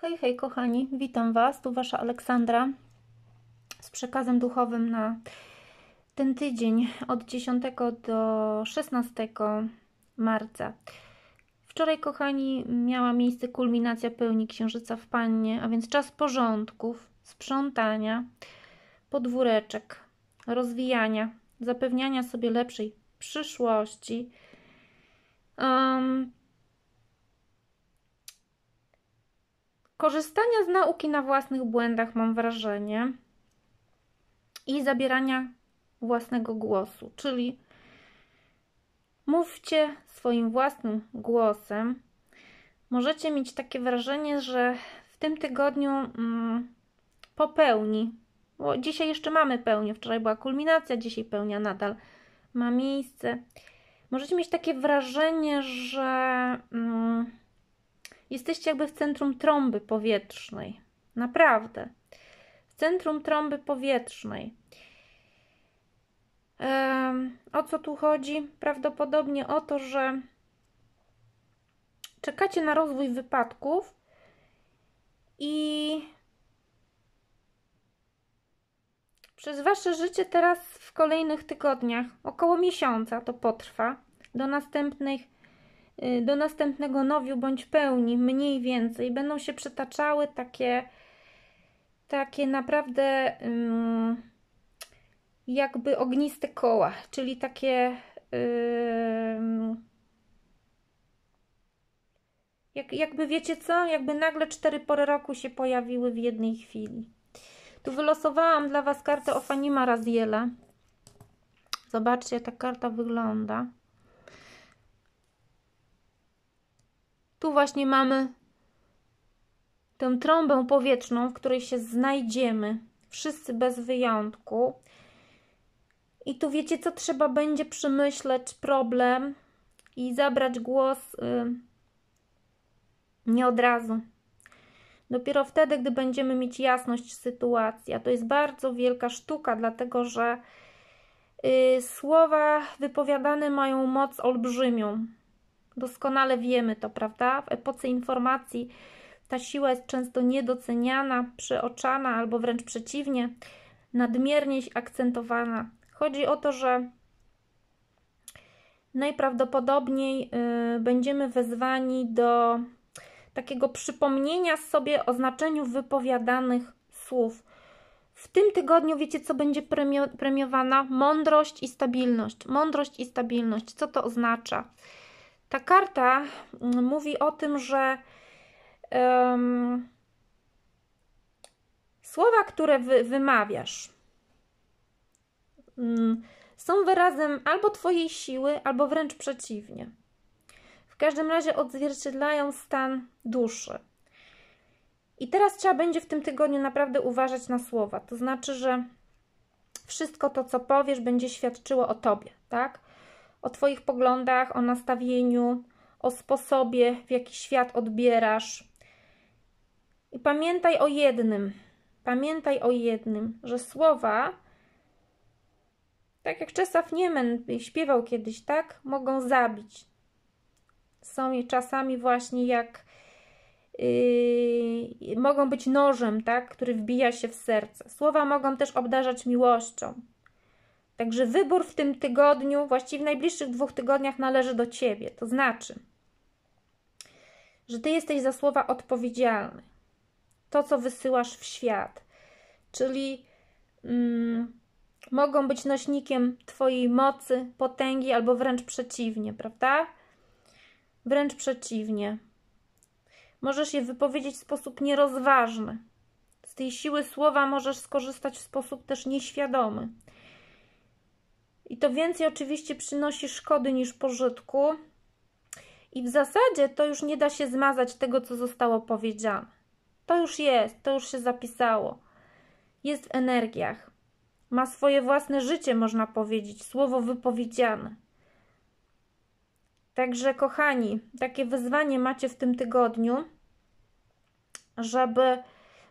Hej, hej kochani, witam Was, tu Wasza Aleksandra z przekazem duchowym na ten tydzień od 10 do 16 marca. Wczoraj, kochani, miała miejsce kulminacja pełni Księżyca w Pannie, a więc czas porządków, sprzątania, podwóreczek, rozwijania, zapewniania sobie lepszej przyszłości. Um, korzystania z nauki na własnych błędach, mam wrażenie, i zabierania własnego głosu, czyli mówcie swoim własnym głosem. Możecie mieć takie wrażenie, że w tym tygodniu mm, popełni, bo dzisiaj jeszcze mamy pełnię, wczoraj była kulminacja, dzisiaj pełnia nadal ma miejsce. Możecie mieć takie wrażenie, że. Mm, Jesteście jakby w centrum trąby powietrznej. Naprawdę. W centrum trąby powietrznej. O co tu chodzi? Prawdopodobnie o to, że czekacie na rozwój wypadków i przez Wasze życie teraz w kolejnych tygodniach, około miesiąca to potrwa, do następnych Y, do następnego nowiu bądź pełni, mniej więcej. Będą się przetaczały takie, takie naprawdę jakby ogniste koła, czyli takie jak, jakby wiecie co? Jakby nagle cztery pory roku się pojawiły w jednej chwili. Tu wylosowałam dla Was kartę Ofanima Raziela. Zobaczcie, jak ta karta wygląda. Tu właśnie mamy tę trąbę powietrzną, w której się znajdziemy. Wszyscy bez wyjątku. I tu wiecie, co trzeba będzie przemyśleć problem i zabrać głos yy, nie od razu. Dopiero wtedy, gdy będziemy mieć jasność sytuacji. A to jest bardzo wielka sztuka, dlatego że yy, słowa wypowiadane mają moc olbrzymią. Doskonale wiemy to, prawda? W epoce informacji ta siła jest często niedoceniana, przeoczana albo wręcz przeciwnie, nadmiernie akcentowana. Chodzi o to, że najprawdopodobniej y, będziemy wezwani do takiego przypomnienia sobie o znaczeniu wypowiadanych słów. W tym tygodniu wiecie, co będzie premiowana? Mądrość i stabilność. Mądrość i stabilność. Co to oznacza? Ta karta mm, mówi o tym, że um, słowa, które wy, wymawiasz, um, są wyrazem albo Twojej siły, albo wręcz przeciwnie. W każdym razie odzwierciedlają stan duszy. I teraz trzeba będzie w tym tygodniu naprawdę uważać na słowa. To znaczy, że wszystko to, co powiesz, będzie świadczyło o Tobie, tak? o Twoich poglądach, o nastawieniu, o sposobie, w jaki świat odbierasz. I pamiętaj o jednym, pamiętaj o jednym, że słowa, tak jak Czesław Niemen śpiewał kiedyś, tak, mogą zabić. Są i czasami właśnie jak yy, mogą być nożem, tak, który wbija się w serce. Słowa mogą też obdarzać miłością, Także wybór w tym tygodniu, właściwie w najbliższych dwóch tygodniach, należy do ciebie. To znaczy, że ty jesteś za słowa odpowiedzialny. To, co wysyłasz w świat, czyli mm, mogą być nośnikiem twojej mocy, potęgi, albo wręcz przeciwnie, prawda? Wręcz przeciwnie. Możesz je wypowiedzieć w sposób nierozważny. Z tej siły słowa możesz skorzystać w sposób też nieświadomy i to więcej oczywiście przynosi szkody niż pożytku. I w zasadzie to już nie da się zmazać tego, co zostało powiedziane. To już jest, to już się zapisało. Jest w energiach. Ma swoje własne życie, można powiedzieć, słowo wypowiedziane. Także, kochani, takie wyzwanie macie w tym tygodniu, żeby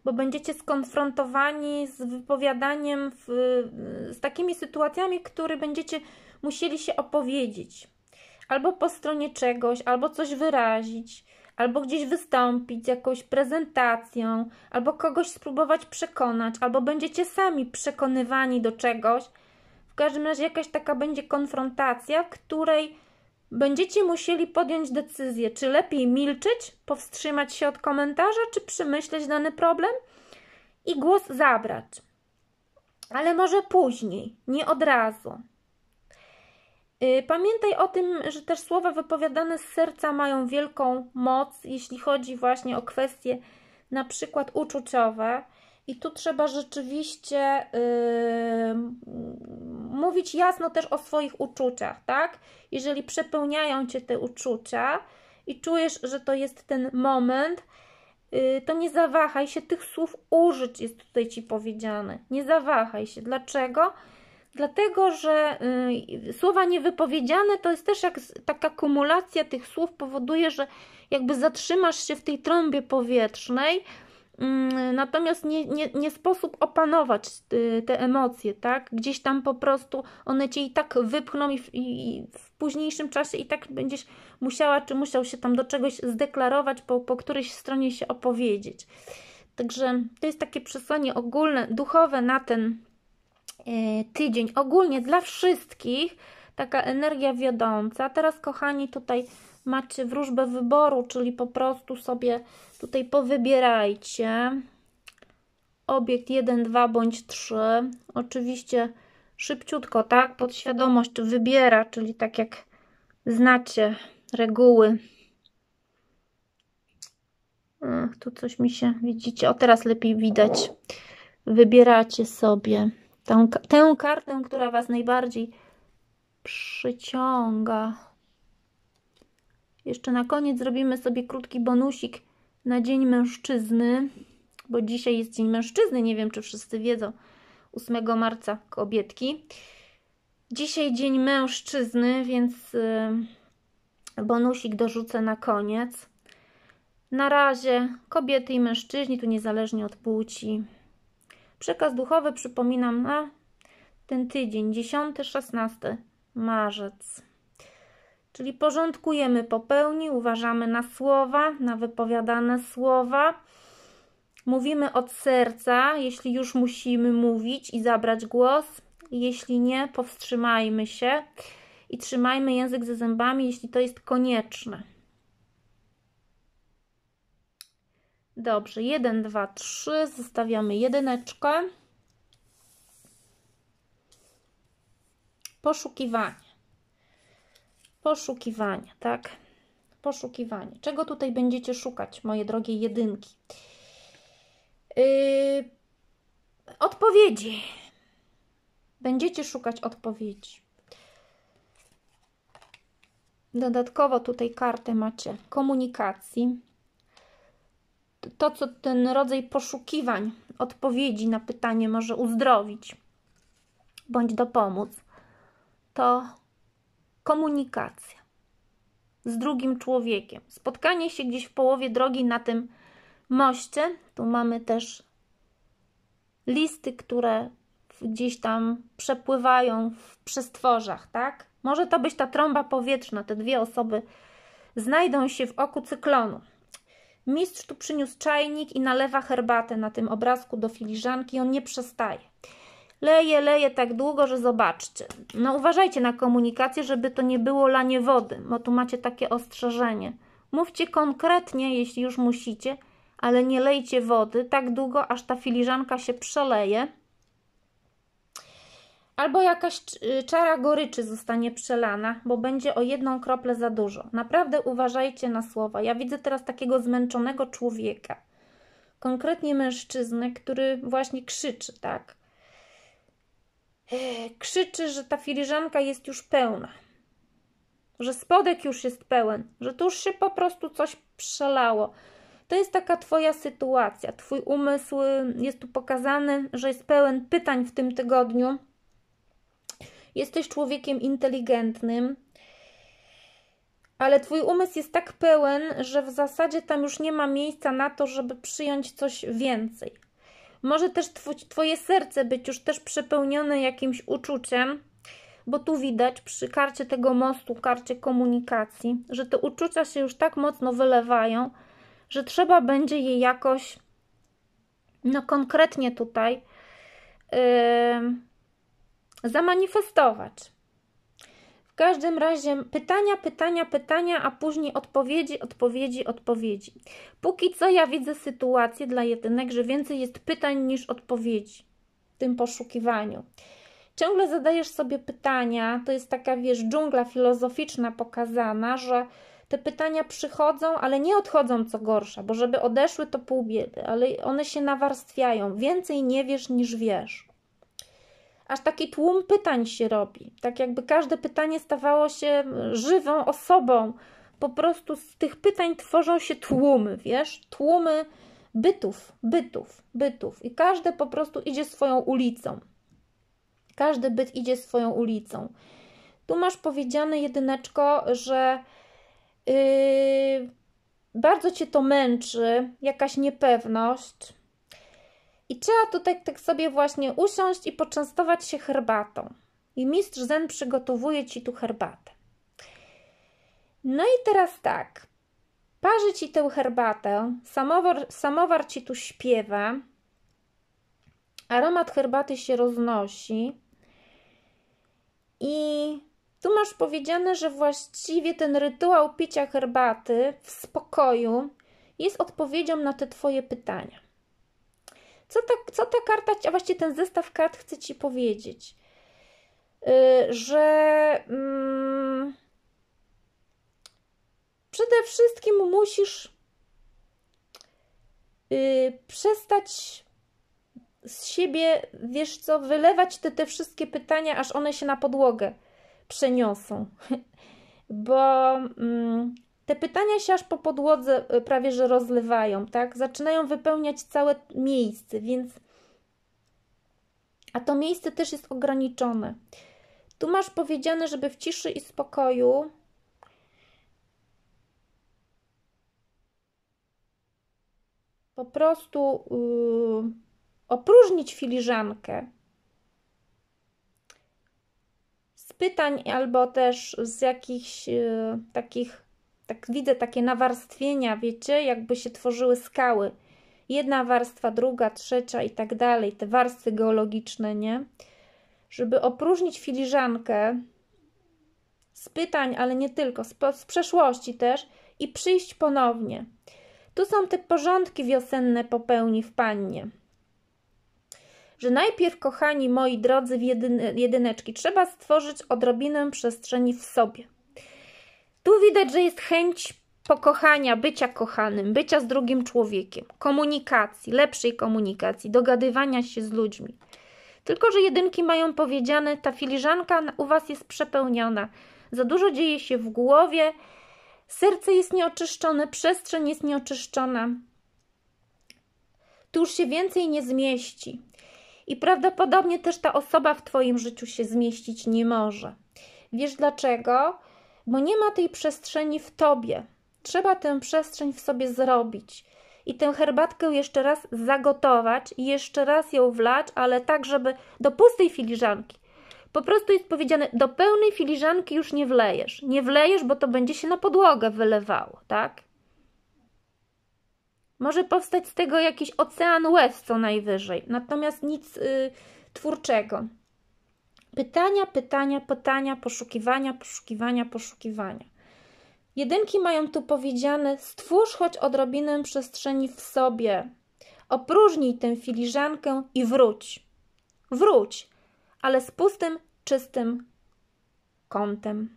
bo będziecie skonfrontowani z wypowiadaniem, w, z takimi sytuacjami, które będziecie musieli się opowiedzieć. Albo po stronie czegoś, albo coś wyrazić, albo gdzieś wystąpić z jakąś prezentacją, albo kogoś spróbować przekonać, albo będziecie sami przekonywani do czegoś. W każdym razie jakaś taka będzie konfrontacja, której będziecie musieli podjąć decyzję, czy lepiej milczeć, powstrzymać się od komentarza, czy przemyśleć dany problem i głos zabrać. Ale może później, nie od razu. Y, pamiętaj o tym, że też słowa wypowiadane z serca mają wielką moc, jeśli chodzi właśnie o kwestie na przykład uczuciowe. I tu trzeba rzeczywiście yy, mówić jasno też o swoich uczuciach, tak? Jeżeli przepełniają cię te uczucia i czujesz, że to jest ten moment, y, to nie zawahaj się tych słów użyć, jest tutaj ci powiedziane. Nie zawahaj się. Dlaczego? Dlatego, że y, słowa niewypowiedziane to jest też jak taka kumulacja tych słów powoduje, że jakby zatrzymasz się w tej trąbie powietrznej, Mm, natomiast nie, nie, nie sposób opanować y, te emocje, tak? Gdzieś tam po prostu one cię i tak wypchną, i w, i w późniejszym czasie i tak będziesz musiała, czy musiał się tam do czegoś zdeklarować, po, po którejś stronie się opowiedzieć. Także to jest takie przesłanie ogólne, duchowe na ten y, tydzień, ogólnie dla wszystkich. Taka energia wiodąca. Teraz, kochani, tutaj macie wróżbę wyboru, czyli po prostu sobie tutaj powybierajcie obiekt 1, 2 bądź 3. Oczywiście szybciutko, tak? Podświadomość wybiera, czyli tak jak znacie reguły. Ach, mm, tu coś mi się, widzicie, o teraz lepiej widać. Wybieracie sobie tę kartę, która Was najbardziej przyciąga. Jeszcze na koniec zrobimy sobie krótki bonusik na Dzień Mężczyzny, bo dzisiaj jest Dzień Mężczyzny, nie wiem czy wszyscy wiedzą, 8 marca kobietki. Dzisiaj Dzień Mężczyzny, więc y, bonusik dorzucę na koniec. Na razie kobiety i mężczyźni, tu niezależnie od płci. Przekaz duchowy, przypominam, na ten tydzień, 10-16 marzec. Czyli porządkujemy po pełni, uważamy na słowa, na wypowiadane słowa. Mówimy od serca, jeśli już musimy mówić i zabrać głos. Jeśli nie, powstrzymajmy się i trzymajmy język ze zębami, jeśli to jest konieczne. Dobrze, 1, 2, 3, zostawiamy jedyneczkę. Poszukiwanie. Poszukiwanie, tak? Poszukiwanie. Czego tutaj będziecie szukać, moje drogie jedynki? Yy, odpowiedzi. Będziecie szukać odpowiedzi. Dodatkowo tutaj kartę macie komunikacji. To, co ten rodzaj poszukiwań, odpowiedzi na pytanie może uzdrowić bądź dopomóc, to komunikacja z drugim człowiekiem, spotkanie się gdzieś w połowie drogi na tym moście. Tu mamy też listy, które gdzieś tam przepływają w przestworzach, tak? Może to być ta trąba powietrzna, te dwie osoby znajdą się w oku cyklonu. Mistrz tu przyniósł czajnik i nalewa herbatę na tym obrazku do filiżanki, on nie przestaje. Leje, leje tak długo, że zobaczcie. No uważajcie na komunikację, żeby to nie było lanie wody, bo tu macie takie ostrzeżenie. Mówcie konkretnie, jeśli już musicie, ale nie lejcie wody tak długo, aż ta filiżanka się przeleje. Albo jakaś y, czara goryczy zostanie przelana, bo będzie o jedną kroplę za dużo. Naprawdę uważajcie na słowa. Ja widzę teraz takiego zmęczonego człowieka, konkretnie mężczyznę, który właśnie krzyczy, tak? krzyczy, że ta filiżanka jest już pełna, że spodek już jest pełen, że tu już się po prostu coś przelało. To jest taka Twoja sytuacja. Twój umysł y, jest tu pokazany, że jest pełen pytań w tym tygodniu. Jesteś człowiekiem inteligentnym, ale Twój umysł jest tak pełen, że w zasadzie tam już nie ma miejsca na to, żeby przyjąć coś więcej. Może też Twoje serce być już też przepełnione jakimś uczuciem, bo tu widać przy karcie tego mostu, karcie komunikacji, że te uczucia się już tak mocno wylewają, że trzeba będzie je jakoś, no konkretnie tutaj, yy, zamanifestować każdym razie pytania, pytania, pytania, a później odpowiedzi, odpowiedzi, odpowiedzi. Póki co ja widzę sytuację dla jedynek, że więcej jest pytań niż odpowiedzi w tym poszukiwaniu. Ciągle zadajesz sobie pytania, to jest taka, wiesz, dżungla filozoficzna pokazana, że te pytania przychodzą, ale nie odchodzą, co gorsza, bo żeby odeszły, to pół biedy, ale one się nawarstwiają. Więcej nie wiesz niż wiesz aż taki tłum pytań się robi. Tak jakby każde pytanie stawało się mm, żywą osobą. Po prostu z tych pytań tworzą się tłumy, wiesz? Tłumy bytów, bytów, bytów. I każde po prostu idzie swoją ulicą. Każdy byt idzie swoją ulicą. Tu masz powiedziane jedyneczko, że yy, bardzo cię to męczy, jakaś niepewność i trzeba tutaj tak sobie właśnie usiąść i poczęstować się herbatą. I mistrz Zen przygotowuje Ci tu herbatę. No i teraz tak, parzy Ci tę herbatę, samowar, samowar Ci tu śpiewa, aromat herbaty się roznosi i tu masz powiedziane, że właściwie ten rytuał picia herbaty w spokoju jest odpowiedzią na te Twoje pytania. Co ta, co ta karta, a właściwie ten zestaw kart chce ci powiedzieć? Yy, że mm, przede wszystkim musisz yy, przestać z siebie, wiesz co, wylewać te, te wszystkie pytania, aż one się na podłogę przeniosą. Bo. Mm, te pytania się aż po podłodze y, prawie że rozlewają, tak? Zaczynają wypełniać całe miejsce, więc. A to miejsce też jest ograniczone. Tu masz powiedziane, żeby w ciszy i spokoju po prostu yy, opróżnić filiżankę z pytań albo też z jakichś yy, takich tak widzę takie nawarstwienia, wiecie, jakby się tworzyły skały. Jedna warstwa, druga, trzecia i tak dalej, te warstwy geologiczne, nie? Żeby opróżnić filiżankę z pytań, ale nie tylko, z, z przeszłości też i przyjść ponownie. Tu są te porządki wiosenne popełni w pannie. Że najpierw, kochani moi drodzy, w jedyneczki, trzeba stworzyć odrobinę przestrzeni w sobie tu widać, że jest chęć pokochania, bycia kochanym, bycia z drugim człowiekiem, komunikacji, lepszej komunikacji, dogadywania się z ludźmi. Tylko, że jedynki mają powiedziane, ta filiżanka u Was jest przepełniona, za dużo dzieje się w głowie, serce jest nieoczyszczone, przestrzeń jest nieoczyszczona. Tu już się więcej nie zmieści. I prawdopodobnie też ta osoba w Twoim życiu się zmieścić nie może. Wiesz dlaczego? bo nie ma tej przestrzeni w tobie. Trzeba tę przestrzeń w sobie zrobić i tę herbatkę jeszcze raz zagotować i jeszcze raz ją wlać, ale tak, żeby do pustej filiżanki. Po prostu jest powiedziane, do pełnej filiżanki już nie wlejesz. Nie wlejesz, bo to będzie się na podłogę wylewało, tak? Może powstać z tego jakiś ocean łez co najwyżej, natomiast nic y, twórczego. Pytania, pytania, pytania, poszukiwania, poszukiwania, poszukiwania. Jedynki mają tu powiedziane: stwórz choć odrobinę przestrzeni w sobie, opróżnij tę filiżankę i wróć. Wróć, ale z pustym, czystym kątem.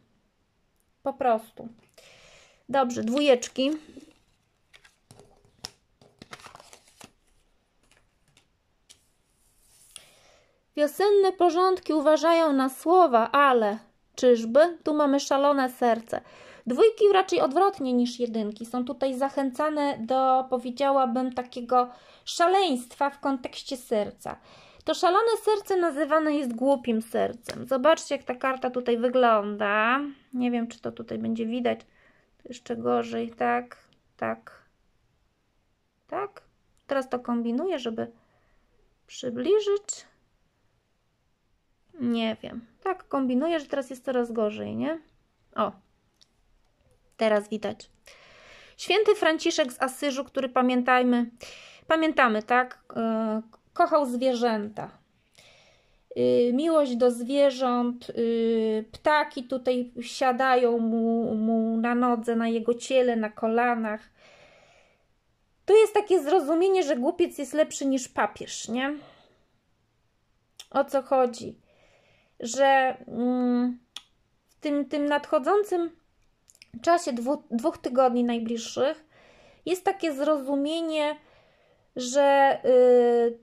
Po prostu. Dobrze, dwójeczki. Wiosenne porządki uważają na słowa, ale czyżby? Tu mamy szalone serce. Dwójki raczej odwrotnie niż jedynki. Są tutaj zachęcane do, powiedziałabym, takiego szaleństwa w kontekście serca. To szalone serce nazywane jest głupim sercem. Zobaczcie, jak ta karta tutaj wygląda. Nie wiem, czy to tutaj będzie widać. jeszcze gorzej, tak, tak, tak. Teraz to kombinuję, żeby przybliżyć. Nie wiem. Tak kombinuję, że teraz jest coraz gorzej, nie? O, teraz widać. Święty Franciszek z Asyżu, który pamiętajmy, pamiętamy, tak? E, kochał zwierzęta. E, miłość do zwierząt, e, ptaki tutaj siadają mu, mu na nodze, na jego ciele, na kolanach. Tu jest takie zrozumienie, że głupiec jest lepszy niż papież, nie? O co chodzi? że mm, w tym, tym nadchodzącym czasie dwu, dwóch tygodni najbliższych jest takie zrozumienie, że, yy,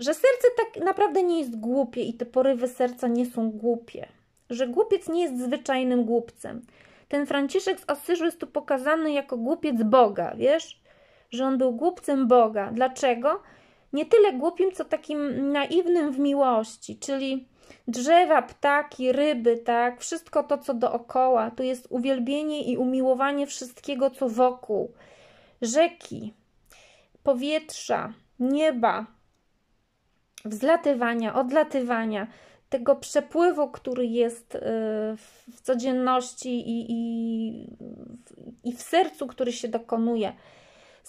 że serce tak naprawdę nie jest głupie i te porywy serca nie są głupie. Że głupiec nie jest zwyczajnym głupcem. Ten Franciszek z Asyżu jest tu pokazany jako głupiec Boga, wiesz? Że on był głupcem Boga. Dlaczego? Nie tyle głupim, co takim naiwnym w miłości, czyli Drzewa, ptaki, ryby, tak, wszystko to, co dookoła, to jest uwielbienie i umiłowanie wszystkiego, co wokół. Rzeki, powietrza, nieba, wzlatywania, odlatywania, tego przepływu, który jest y, w codzienności i, i, i w sercu, który się dokonuje.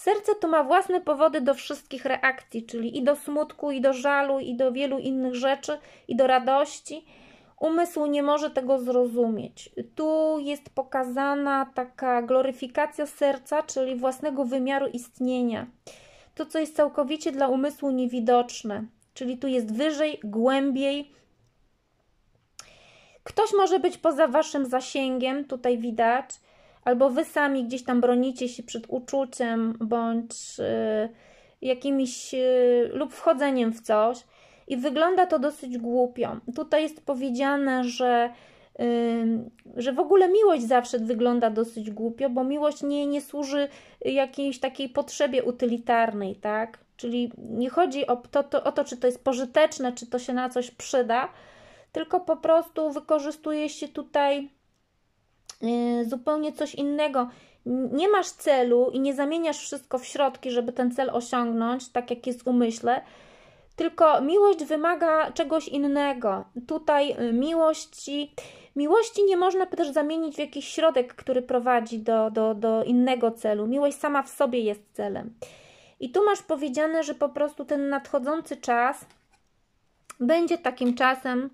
Serce to ma własne powody do wszystkich reakcji, czyli i do smutku, i do żalu, i do wielu innych rzeczy, i do radości. Umysł nie może tego zrozumieć. Tu jest pokazana taka gloryfikacja serca, czyli własnego wymiaru istnienia. To, co jest całkowicie dla umysłu niewidoczne, czyli tu jest wyżej, głębiej. Ktoś może być poza waszym zasięgiem, tutaj widać albo wy sami gdzieś tam bronicie się przed uczuciem bądź y, jakimiś y, lub wchodzeniem w coś i wygląda to dosyć głupio. Tutaj jest powiedziane, że y, że w ogóle miłość zawsze wygląda dosyć głupio, bo miłość nie, nie służy jakiejś takiej potrzebie utylitarnej, tak? Czyli nie chodzi o to, to, o to, czy to jest pożyteczne, czy to się na coś przyda, tylko po prostu wykorzystuje się tutaj Y, zupełnie coś innego. Nie masz celu i nie zamieniasz wszystko w środki, żeby ten cel osiągnąć, tak jak jest w umyśle, tylko miłość wymaga czegoś innego. Tutaj y, miłości, miłości nie można też zamienić w jakiś środek, który prowadzi do, do, do innego celu. Miłość sama w sobie jest celem. I tu masz powiedziane, że po prostu ten nadchodzący czas będzie takim czasem,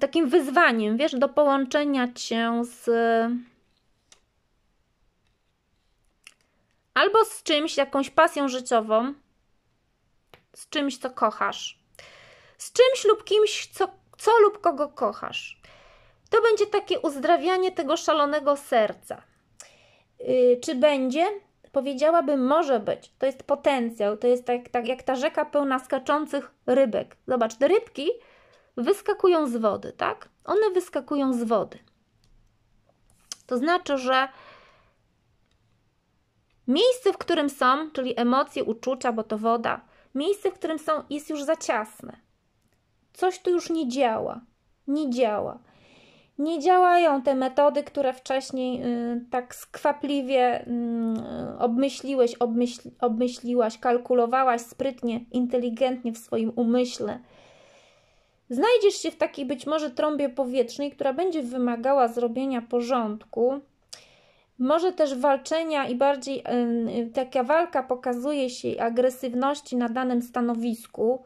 takim wyzwaniem, wiesz, do połączenia cię z albo z czymś, jakąś pasją życiową, z czymś, co kochasz, z czymś lub kimś, co, co lub kogo kochasz. To będzie takie uzdrawianie tego szalonego serca. Yy, czy będzie? Powiedziałabym, może być. To jest potencjał, to jest tak, tak jak ta rzeka pełna skaczących rybek. Zobacz, te rybki wyskakują z wody, tak? One wyskakują z wody. To znaczy, że miejsce, w którym są, czyli emocje, uczucia, bo to woda, miejsce, w którym są, jest już za ciasne. Coś tu już nie działa. Nie działa. Nie działają te metody, które wcześniej y, tak skwapliwie mm, y, obmyśliłeś, obmyśl, obmyśliłaś, kalkulowałaś sprytnie, inteligentnie w swoim umyśle znajdziesz się w takiej być może trąbie powietrznej, która będzie wymagała zrobienia porządku, może też walczenia i bardziej taka walka pokazuje się agresywności na danym stanowisku.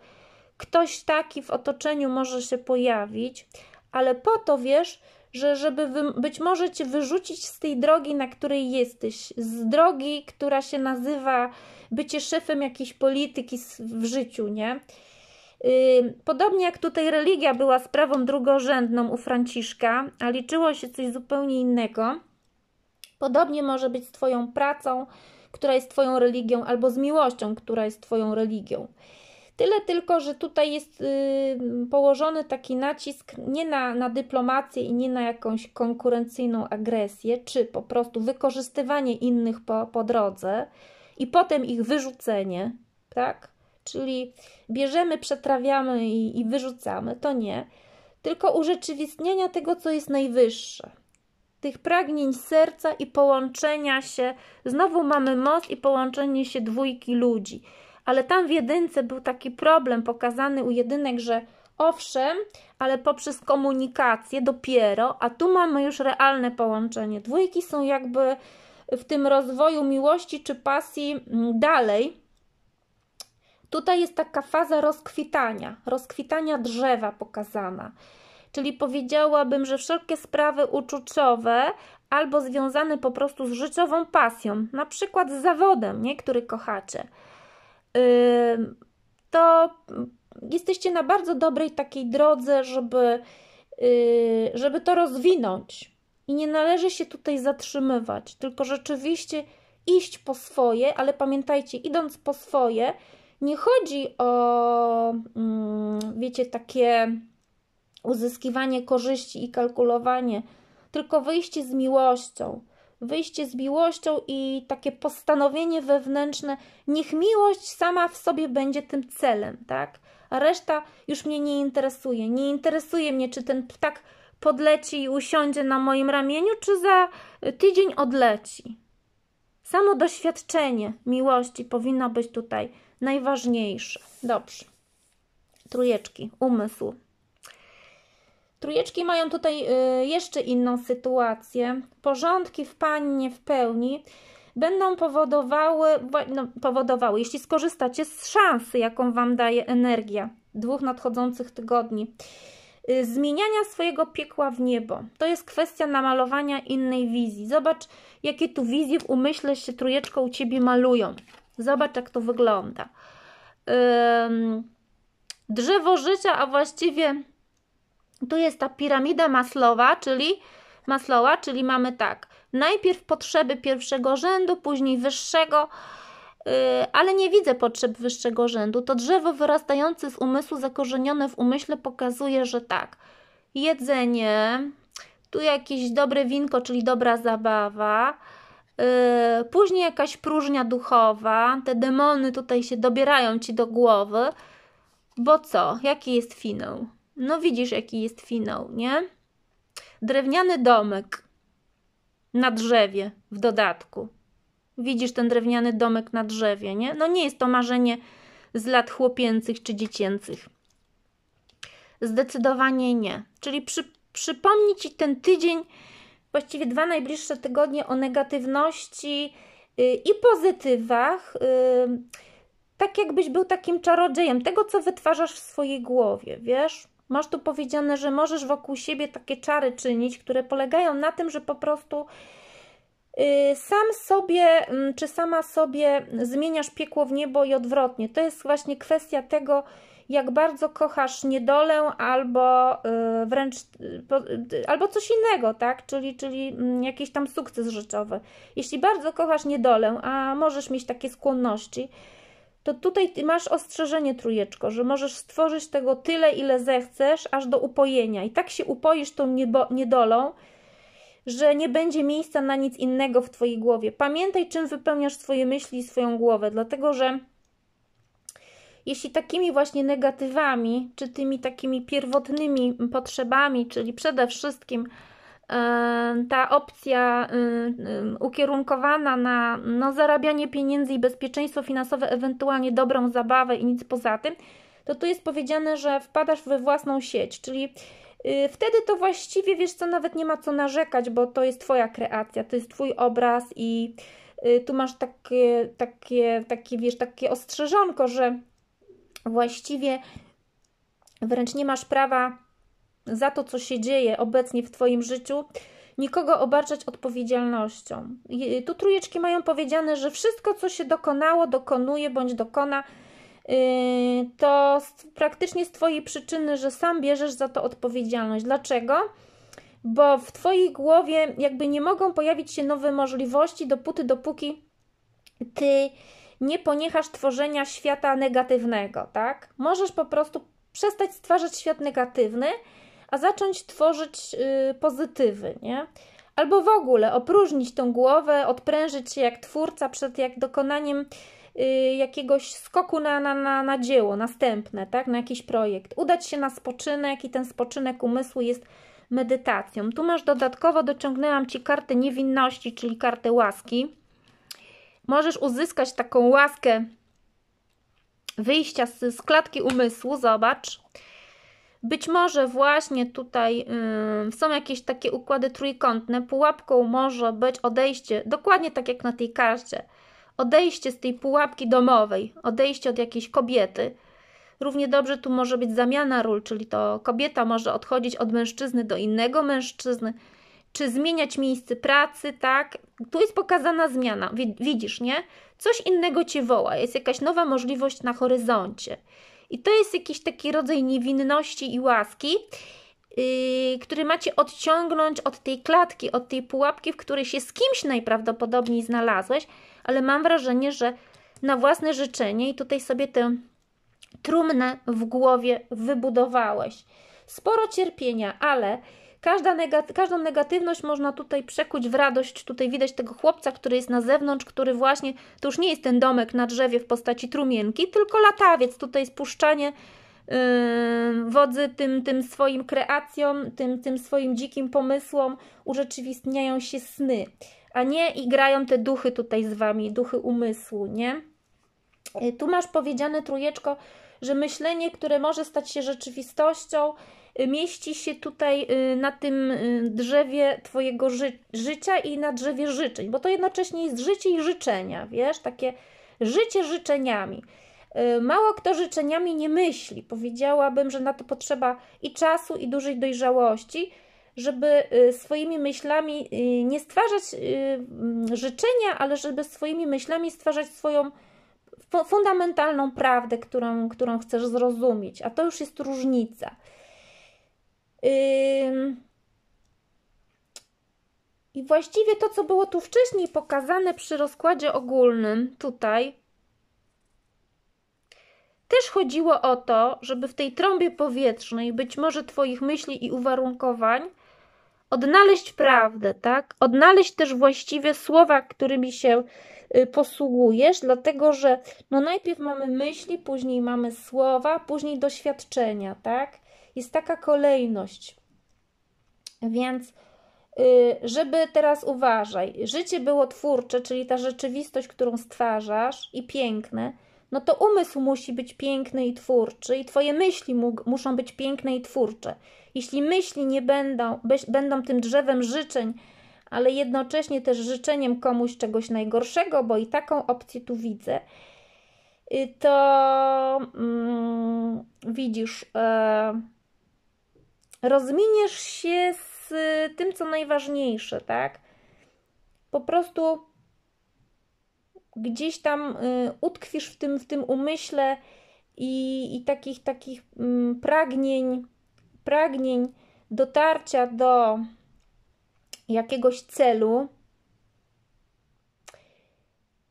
Ktoś taki w otoczeniu może się pojawić, ale po to wiesz, że żeby wy, być może cię wyrzucić z tej drogi, na której jesteś, z drogi, która się nazywa bycie szefem jakiejś polityki w życiu, nie? Podobnie jak tutaj religia była sprawą drugorzędną u Franciszka, a liczyło się coś zupełnie innego, podobnie może być z Twoją pracą, która jest Twoją religią, albo z miłością, która jest Twoją religią. Tyle tylko, że tutaj jest położony taki nacisk nie na, na dyplomację i nie na jakąś konkurencyjną agresję, czy po prostu wykorzystywanie innych po, po drodze i potem ich wyrzucenie, tak? czyli bierzemy, przetrawiamy i, i wyrzucamy, to nie, tylko urzeczywistnienia tego, co jest najwyższe. Tych pragnień serca i połączenia się, znowu mamy moc i połączenie się dwójki ludzi. Ale tam w jedynce był taki problem pokazany u jedynek, że owszem, ale poprzez komunikację dopiero, a tu mamy już realne połączenie. Dwójki są jakby w tym rozwoju miłości czy pasji mm, dalej Tutaj jest taka faza rozkwitania, rozkwitania drzewa pokazana. Czyli powiedziałabym, że wszelkie sprawy uczuciowe albo związane po prostu z życiową pasją, na przykład z zawodem, nie, który kochacie, to jesteście na bardzo dobrej takiej drodze, żeby, y, żeby to rozwinąć. I nie należy się tutaj zatrzymywać, tylko rzeczywiście iść po swoje, ale pamiętajcie, idąc po swoje, nie chodzi o, mm, wiecie, takie uzyskiwanie korzyści i kalkulowanie, tylko wyjście z miłością. Wyjście z miłością i takie postanowienie wewnętrzne, niech miłość sama w sobie będzie tym celem, tak? A reszta już mnie nie interesuje. Nie interesuje mnie, czy ten ptak podleci i usiądzie na moim ramieniu, czy za tydzień odleci. Samo doświadczenie miłości powinno być tutaj najważniejsze. Dobrze. Trujeczki, umysł. Trójeczki mają tutaj y, jeszcze inną sytuację. Porządki w pannie w pełni będą powodowały, no, powodowały, jeśli skorzystacie z szansy, jaką Wam daje energia dwóch nadchodzących tygodni, y, zmieniania swojego piekła w niebo. To jest kwestia namalowania innej wizji. Zobacz, jakie tu wizje w umyśle się trójeczką u Ciebie malują. Zobacz, jak to wygląda. Drzewo życia, a właściwie tu jest ta piramida Maslowa, czyli Maslowa, czyli mamy tak, najpierw potrzeby pierwszego rzędu, później wyższego, y, ale nie widzę potrzeb wyższego rzędu. To drzewo wyrastające z umysłu, zakorzenione w umyśle pokazuje, że tak, jedzenie, tu jakieś dobre winko, czyli dobra zabawa, Yy, później jakaś próżnia duchowa, te demony tutaj się dobierają ci do głowy, bo co? Jaki jest finał? No widzisz, jaki jest finał, nie? Drewniany domek na drzewie w dodatku. Widzisz ten drewniany domek na drzewie, nie? No nie jest to marzenie z lat chłopięcych czy dziecięcych. Zdecydowanie nie. Czyli przy, ci ten tydzień, właściwie dwa najbliższe tygodnie o negatywności y, i pozytywach, y, tak jakbyś był takim czarodziejem, tego co wytwarzasz w swojej głowie, wiesz? Masz tu powiedziane, że możesz wokół siebie takie czary czynić, które polegają na tym, że po prostu y, sam sobie mm, czy sama sobie zmieniasz piekło w niebo i odwrotnie. To jest właśnie kwestia tego, jak bardzo kochasz niedolę albo y, wręcz y, y, albo coś innego, tak? Czyli, czyli mm, jakiś tam sukces życiowy. Jeśli bardzo kochasz niedolę, a możesz mieć takie skłonności, to tutaj masz ostrzeżenie trójeczko, że możesz stworzyć tego tyle, ile zechcesz, aż do upojenia. I tak się upoisz tą niedolą, że nie będzie miejsca na nic innego w Twojej głowie. Pamiętaj, czym wypełniasz swoje myśli i swoją głowę, dlatego że jeśli takimi właśnie negatywami, czy tymi takimi pierwotnymi potrzebami, czyli przede wszystkim e, ta opcja e, e, ukierunkowana na no, zarabianie pieniędzy i bezpieczeństwo finansowe, ewentualnie dobrą zabawę i nic poza tym, to tu jest powiedziane, że wpadasz we własną sieć, czyli y, wtedy to właściwie wiesz co, nawet nie ma co narzekać, bo to jest Twoja kreacja, to jest Twój obraz i y, tu masz takie, takie, takie wiesz, takie ostrzeżonko, że właściwie wręcz nie masz prawa za to, co się dzieje obecnie w Twoim życiu, nikogo obarczać odpowiedzialnością. Tu trójeczki mają powiedziane, że wszystko, co się dokonało, dokonuje bądź dokona, yy, to praktycznie z Twojej przyczyny, że sam bierzesz za to odpowiedzialność. Dlaczego? Bo w Twojej głowie jakby nie mogą pojawić się nowe możliwości, dopóty, dopóki Ty nie poniechasz tworzenia świata negatywnego, tak? Możesz po prostu przestać stwarzać świat negatywny, a zacząć tworzyć yy, pozytywy, nie? Albo w ogóle opróżnić tą głowę, odprężyć się jak twórca przed jak dokonaniem yy, jakiegoś skoku na, na, na, na dzieło następne, tak? Na jakiś projekt. Udać się na spoczynek i ten spoczynek umysłu jest medytacją. Tu masz dodatkowo, dociągnęłam Ci kartę niewinności, czyli kartę łaski możesz uzyskać taką łaskę wyjścia z, z klatki umysłu, zobacz. Być może właśnie tutaj yy, są jakieś takie układy trójkątne. Pułapką może być odejście, dokładnie tak jak na tej karcie, odejście z tej pułapki domowej, odejście od jakiejś kobiety. Równie dobrze tu może być zamiana ról, czyli to kobieta może odchodzić od mężczyzny do innego mężczyzny czy zmieniać miejsce pracy, tak? Tu jest pokazana zmiana, widzisz, nie? Coś innego cię woła, jest jakaś nowa możliwość na horyzoncie. I to jest jakiś taki rodzaj niewinności i łaski, yy, który macie odciągnąć od tej klatki, od tej pułapki, w której się z kimś najprawdopodobniej znalazłeś, ale mam wrażenie, że na własne życzenie i tutaj sobie tę trumnę w głowie wybudowałeś. Sporo cierpienia, ale Każda negaty każdą negatywność można tutaj przekuć w radość. Tutaj widać tego chłopca, który jest na zewnątrz, który właśnie, to już nie jest ten domek na drzewie w postaci trumienki, tylko latawiec. Tutaj spuszczanie yy, wodzy tym, tym swoim kreacjom, tym, tym swoim dzikim pomysłom, urzeczywistniają się sny, a nie igrają te duchy tutaj z Wami, duchy umysłu, nie? Yy, tu masz powiedziane, trujeczko, że myślenie, które może stać się rzeczywistością, mieści się tutaj y, na tym y, drzewie Twojego ży życia i na drzewie życzeń, bo to jednocześnie jest życie i życzenia, wiesz, takie życie życzeniami. Y, mało kto życzeniami nie myśli. Powiedziałabym, że na to potrzeba i czasu, i dużej dojrzałości, żeby swoimi myślami nie stwarzać mm, życzenia, ale żeby swoimi myślami stwarzać swoją fundamentalną prawdę, którą, którą chcesz zrozumieć, a to już jest różnica. I właściwie to, co było tu wcześniej pokazane przy rozkładzie ogólnym, tutaj, też chodziło o to, żeby w tej trąbie powietrznej, być może Twoich myśli i uwarunkowań, odnaleźć prawdę, tak? Odnaleźć też właściwie słowa, którymi się y, posługujesz, dlatego że no najpierw mamy myśli, później mamy słowa, później doświadczenia, tak? Jest taka kolejność. Więc y, żeby teraz uważaj, życie było twórcze, czyli ta rzeczywistość, którą stwarzasz i piękne, no to umysł musi być piękny i twórczy i twoje myśli muszą być piękne i twórcze. Jeśli myśli nie będą, będą tym drzewem życzeń, ale jednocześnie też życzeniem komuś czegoś najgorszego, bo i taką opcję tu widzę, y, to mm, widzisz, e, rozminiesz się z y, tym, co najważniejsze, tak? Po prostu gdzieś tam y, utkwisz w tym, w tym umyśle i, i takich, takich mm, pragnień, pragnień dotarcia do jakiegoś celu.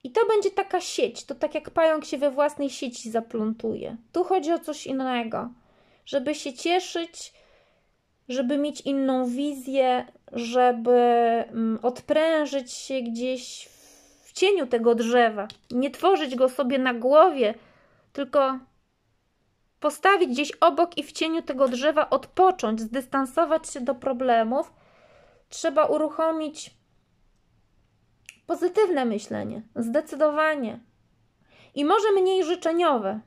I to będzie taka sieć, to tak jak pająk się we własnej sieci zaplątuje. Tu chodzi o coś innego, żeby się cieszyć żeby mieć inną wizję, żeby mm, odprężyć się gdzieś w cieniu tego drzewa, nie tworzyć go sobie na głowie, tylko postawić gdzieś obok i w cieniu tego drzewa odpocząć, zdystansować się do problemów. Trzeba uruchomić pozytywne myślenie, zdecydowanie i może mniej życzeniowe.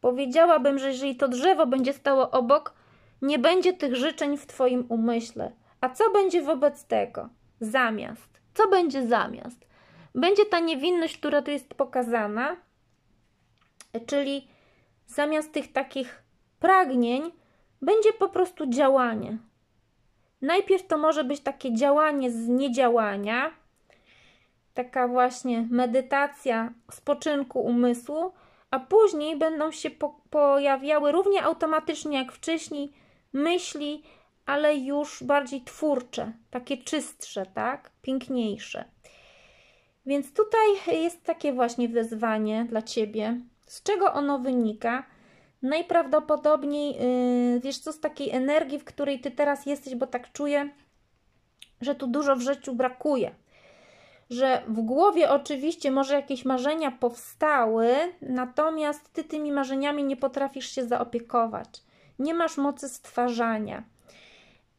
Powiedziałabym, że jeżeli to drzewo będzie stało obok, nie będzie tych życzeń w Twoim umyśle. A co będzie wobec tego? Zamiast. Co będzie zamiast? Będzie ta niewinność, która tu jest pokazana, czyli zamiast tych takich pragnień, będzie po prostu działanie. Najpierw to może być takie działanie z niedziałania, taka właśnie medytacja spoczynku umysłu, a później będą się po pojawiały równie automatycznie jak wcześniej myśli, ale już bardziej twórcze, takie czystsze, tak? Piękniejsze. Więc tutaj jest takie właśnie wyzwanie dla ciebie. Z czego ono wynika? Najprawdopodobniej, yy, wiesz co, z takiej energii, w której ty teraz jesteś, bo tak czuję, że tu dużo w życiu brakuje. Że w głowie oczywiście może jakieś marzenia powstały, natomiast ty tymi marzeniami nie potrafisz się zaopiekować nie masz mocy stwarzania.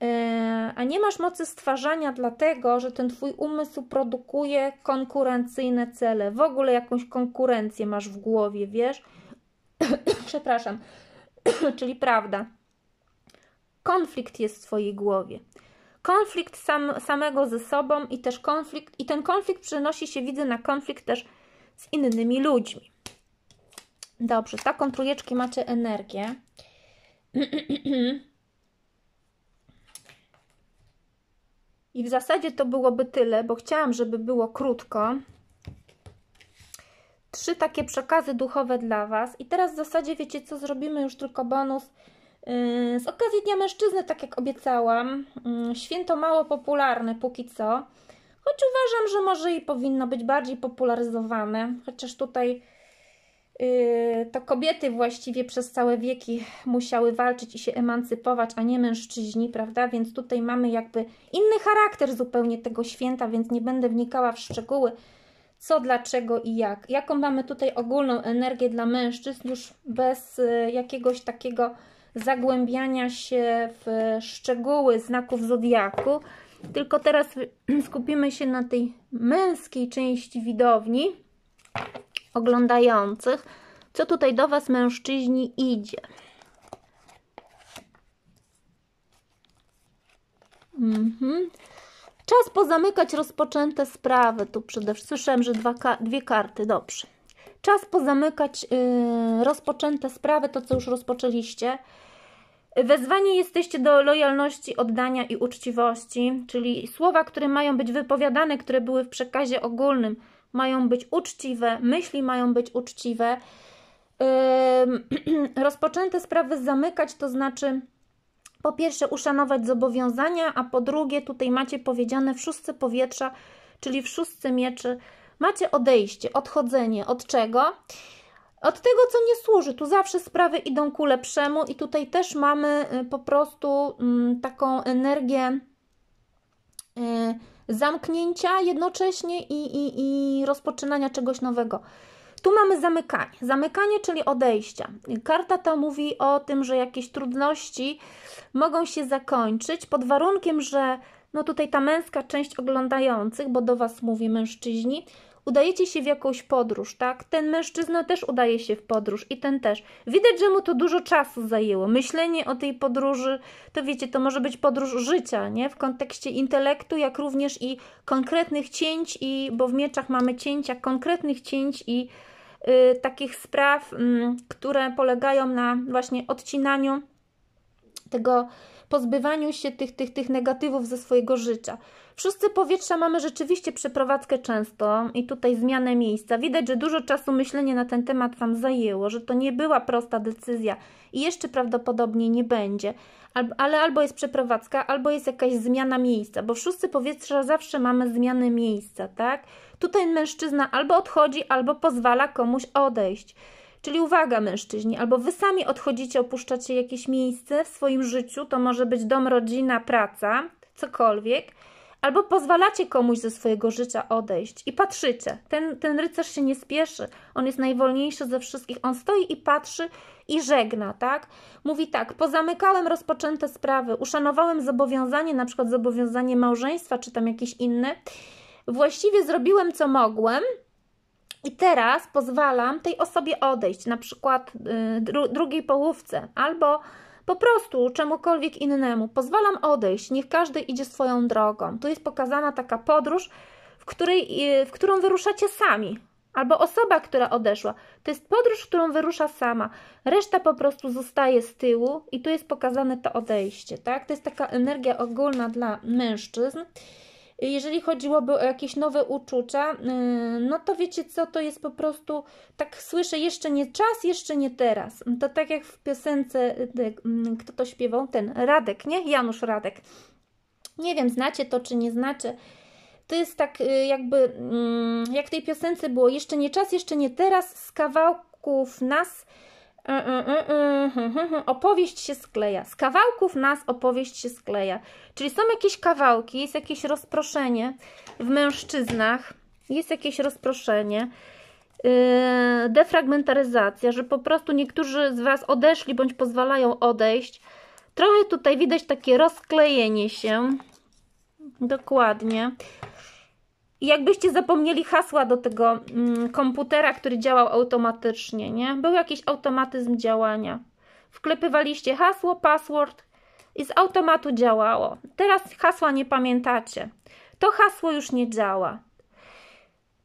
E, a nie masz mocy stwarzania, dlatego że ten twój umysł produkuje konkurencyjne cele. W ogóle jakąś konkurencję masz w głowie, wiesz? Przepraszam, czyli prawda. Konflikt jest w twojej głowie. Konflikt sam, samego ze sobą i też konflikt, i ten konflikt przenosi się, widzę, na konflikt też z innymi ludźmi. Dobrze, taką trójeczkę macie energię. I w zasadzie to byłoby tyle, bo chciałam, żeby było krótko. Trzy takie przekazy duchowe dla Was. I teraz w zasadzie wiecie co, zrobimy już tylko bonus yy, z okazji Dnia Mężczyzny, tak jak obiecałam. Yy, święto mało popularne póki co, choć uważam, że może i powinno być bardziej popularyzowane, chociaż tutaj Yy, to kobiety właściwie przez całe wieki musiały walczyć i się emancypować, a nie mężczyźni, prawda? Więc tutaj mamy jakby inny charakter zupełnie tego święta, więc nie będę wnikała w szczegóły, co, dlaczego i jak. Jaką mamy tutaj ogólną energię dla mężczyzn, już bez y, jakiegoś takiego zagłębiania się w szczegóły znaków zodiaku, tylko teraz skupimy się na tej męskiej części widowni oglądających, co tutaj do Was, mężczyźni, idzie. Mhm. Czas pozamykać rozpoczęte sprawy. Tu przede wszystkim słyszałem, że dwa, dwie karty. Dobrze. Czas pozamykać yy, rozpoczęte sprawy, to co już rozpoczęliście. Wezwanie jesteście do lojalności, oddania i uczciwości, czyli słowa, które mają być wypowiadane, które były w przekazie ogólnym mają być uczciwe, myśli mają być uczciwe. rozpoczęte sprawy zamykać, to znaczy po pierwsze uszanować zobowiązania, a po drugie tutaj macie powiedziane w szóstce powietrza, czyli w szóstce mieczy, macie odejście, odchodzenie. Od czego? Od tego, co nie służy. Tu zawsze sprawy idą ku lepszemu i tutaj też mamy y, po prostu mm, taką energię y, zamknięcia jednocześnie i, i, i rozpoczynania czegoś nowego. Tu mamy zamykanie. Zamykanie, czyli odejścia. Karta ta mówi o tym, że jakieś trudności mogą się zakończyć pod warunkiem, że no tutaj ta męska część oglądających, bo do Was mówię mężczyźni, udajecie się w jakąś podróż, tak? Ten mężczyzna też udaje się w podróż i ten też. Widać, że mu to dużo czasu zajęło. Myślenie o tej podróży, to wiecie, to może być podróż życia, nie? W kontekście intelektu, jak również i konkretnych cięć, i bo w mieczach mamy cięcia, konkretnych cięć i y, takich spraw, mm, które polegają na właśnie odcinaniu tego pozbywaniu się tych, tych, tych negatywów ze swojego życia. Wszyscy powietrza mamy rzeczywiście przeprowadzkę często i tutaj zmianę miejsca. Widać, że dużo czasu myślenie na ten temat Wam zajęło, że to nie była prosta decyzja i jeszcze prawdopodobnie nie będzie. Al ale albo jest przeprowadzka, albo jest jakaś zmiana miejsca, bo wszyscy powietrza zawsze mamy zmiany miejsca, tak? Tutaj mężczyzna albo odchodzi, albo pozwala komuś odejść. Czyli uwaga mężczyźni, albo wy sami odchodzicie, opuszczacie jakieś miejsce w swoim życiu, to może być dom, rodzina, praca, cokolwiek, Albo pozwalacie komuś ze swojego życia odejść i patrzycie. Ten, ten rycerz się nie spieszy, on jest najwolniejszy ze wszystkich. On stoi i patrzy i żegna, tak? Mówi tak: pozamykałem rozpoczęte sprawy, uszanowałem zobowiązanie, na przykład zobowiązanie małżeństwa, czy tam jakieś inne. Właściwie zrobiłem co mogłem, i teraz pozwalam tej osobie odejść, na przykład y, drugiej połówce albo po prostu czemukolwiek innemu. Pozwalam odejść, niech każdy idzie swoją drogą. Tu jest pokazana taka podróż, w, której, e, w którą wyruszacie sami. Albo osoba, która odeszła. To jest podróż, w którą wyrusza sama. Reszta po prostu zostaje z tyłu i tu jest pokazane to odejście, tak? To jest taka energia ogólna dla mężczyzn. Jeżeli chodziłoby o jakieś nowe uczucia, y, no to wiecie co, to jest po prostu, tak słyszę, jeszcze nie czas, jeszcze nie teraz. To tak jak w piosence, y, y, kto to śpiewał? Ten Radek, nie? Janusz Radek. Nie wiem, znacie to czy nie znacie. To jest tak jakby, mm, jak w tej piosence było, jeszcze nie czas, jeszcze nie teraz, z kawałków nas opowieść się skleja. Z kawałków nas opowieść się skleja. Czyli są jakieś kawałki, jest jakieś rozproszenie w mężczyznach, jest jakieś rozproszenie, yy, defragmentaryzacja, że po prostu niektórzy z Was odeszli bądź pozwalają odejść. Trochę tutaj widać takie rozklejenie się. Dokładnie jakbyście zapomnieli hasła do tego mm, komputera, który działał automatycznie, nie? Był jakiś automatyzm działania. Wklepywaliście hasło, password i z automatu działało. Teraz hasła nie pamiętacie. To hasło już nie działa.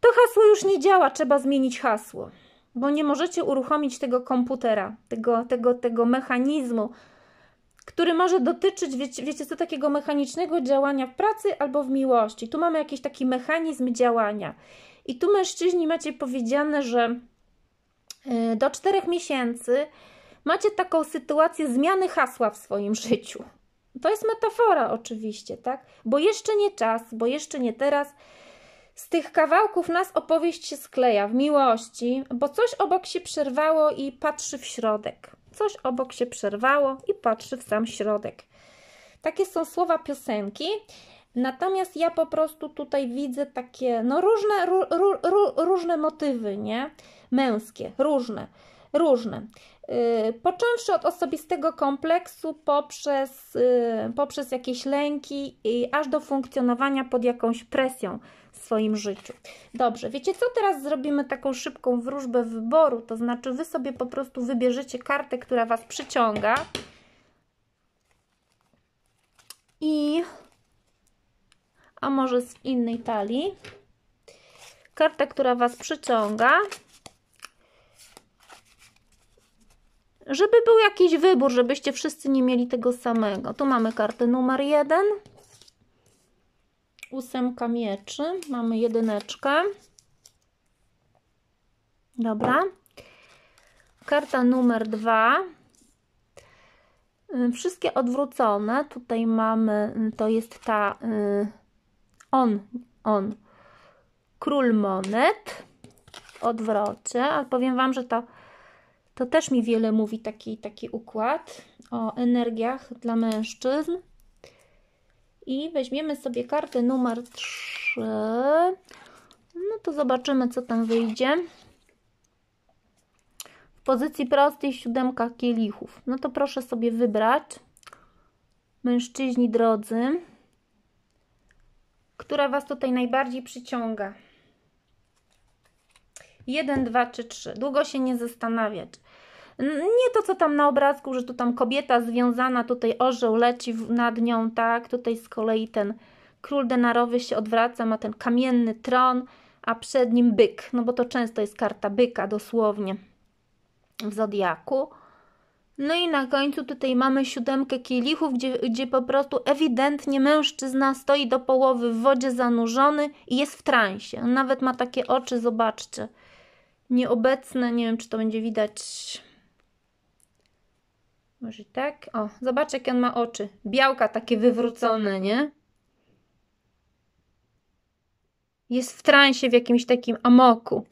To hasło już nie działa, trzeba zmienić hasło, bo nie możecie uruchomić tego komputera, tego, tego, tego mechanizmu, który może dotyczyć, wiecie, wiecie co, takiego mechanicznego działania w pracy albo w miłości. Tu mamy jakiś taki mechanizm działania. I tu mężczyźni macie powiedziane, że e, do czterech miesięcy macie taką sytuację zmiany hasła w swoim życiu. To jest metafora, oczywiście, tak? Bo jeszcze nie czas, bo jeszcze nie teraz. Z tych kawałków nas opowieść się skleja w miłości, bo coś obok się przerwało i patrzy w środek coś obok się przerwało i patrzy w sam środek. Takie są słowa piosenki. Natomiast ja po prostu tutaj widzę takie no różne, różne motywy, nie? Męskie, różne, różne. Yy, począwszy od osobistego kompleksu, poprzez, yy, poprzez jakieś lęki, i aż do funkcjonowania pod jakąś presją w swoim życiu. Dobrze, wiecie co? Teraz zrobimy taką szybką wróżbę wyboru, to znaczy Wy sobie po prostu wybierzecie kartę, która Was przyciąga i... a może z innej talii. Karta, która Was przyciąga, żeby był jakiś wybór, żebyście wszyscy nie mieli tego samego. Tu mamy kartę numer jeden – ósemka mieczy, mamy jedyneczkę. Dobra. Karta numer dwa. Y, wszystkie odwrócone. Tutaj mamy, y, to jest ta y, on, on, król monet w odwrocie, ale powiem Wam, że to, to też mi wiele mówi taki, taki układ o energiach dla mężczyzn i weźmiemy sobie kartę numer 3. No to zobaczymy, co tam wyjdzie. W pozycji prostej siódemka kielichów. No to proszę sobie wybrać. Mężczyźni drodzy, która Was tutaj najbardziej przyciąga. 1, 2 czy 3. Długo się nie zastanawiać. Nie to, co tam na obrazku, że tu tam kobieta związana, tutaj orzeł leci nad nią, tak? Tutaj z kolei ten król denarowy się odwraca, ma ten kamienny tron, a przed nim byk, no bo to często jest karta byka dosłownie w zodiaku. No i na końcu tutaj mamy siódemkę kielichów, gdzie, gdzie po prostu ewidentnie mężczyzna stoi do połowy w wodzie zanurzony i jest w transie. Nawet ma takie oczy, zobaczcie, nieobecne, nie wiem czy to będzie widać może tak? O, zobacz jak on ma oczy. Białka takie wywrócone, nie? Jest w transie w jakimś takim amoku.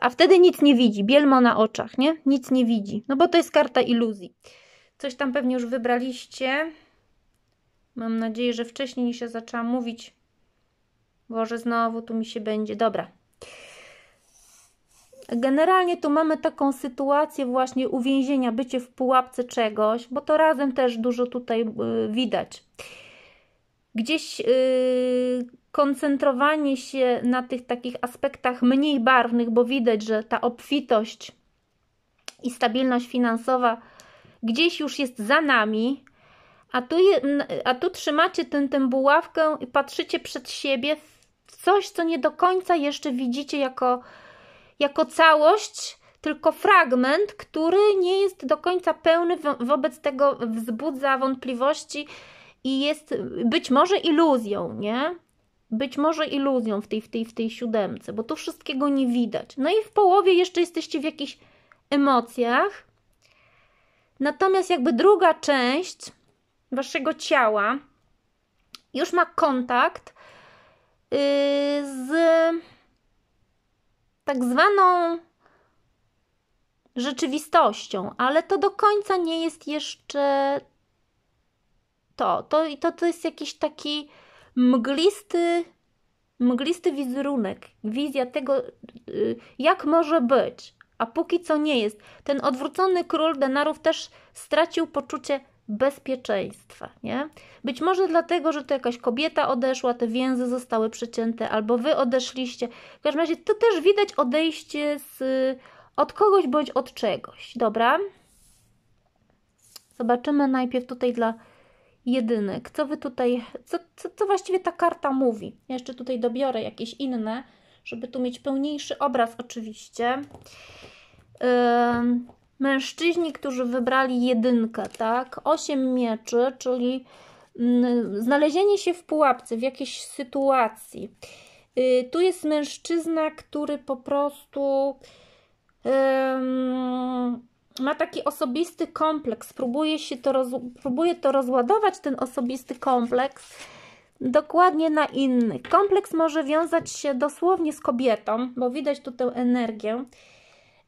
A wtedy nic nie widzi. Bielmo na oczach, nie? Nic nie widzi. No bo to jest karta iluzji. Coś tam pewnie już wybraliście. Mam nadzieję, że wcześniej niż ja zaczęłam mówić. Boże, znowu tu mi się będzie. Dobra. Generalnie tu mamy taką sytuację właśnie uwięzienia, bycie w pułapce czegoś, bo to razem też dużo tutaj y, widać. Gdzieś y, koncentrowanie się na tych takich aspektach mniej barwnych, bo widać, że ta obfitość i stabilność finansowa gdzieś już jest za nami, a tu, je, a tu trzymacie tę, tę buławkę i patrzycie przed siebie w coś, co nie do końca jeszcze widzicie jako jako całość, tylko fragment, który nie jest do końca pełny, wobec tego wzbudza wątpliwości i jest być może iluzją, nie? Być może iluzją w tej, w tej, w tej siódemce, bo tu wszystkiego nie widać. No i w połowie jeszcze jesteście w jakichś emocjach. Natomiast jakby druga część waszego ciała już ma kontakt yy, z tak zwaną rzeczywistością, ale to do końca nie jest jeszcze to. To, to, to jest jakiś taki mglisty, mglisty wizerunek, wizja tego, y, jak może być. A póki co nie jest. Ten odwrócony król denarów też stracił poczucie bezpieczeństwa, nie? Być może dlatego, że to jakaś kobieta odeszła, te więzy zostały przycięte, albo wy odeszliście. W każdym razie to też widać odejście z, od kogoś bądź od czegoś, dobra? Zobaczymy najpierw tutaj dla jedynek, co wy tutaj, co, co, co właściwie ta karta mówi. Ja jeszcze tutaj dobiorę jakieś inne, żeby tu mieć pełniejszy obraz oczywiście mężczyźni, którzy wybrali jedynkę, tak? Osiem mieczy, czyli mm, znalezienie się w pułapce, w jakiejś sytuacji. Y, tu jest mężczyzna, który po prostu ma taki osobisty kompleks, próbuje, się to, roz, próbuje to rozładować, ten osobisty kompleks, dokładnie na inny. Kompleks może wiązać się dosłownie z kobietą, bo widać tu tę energię.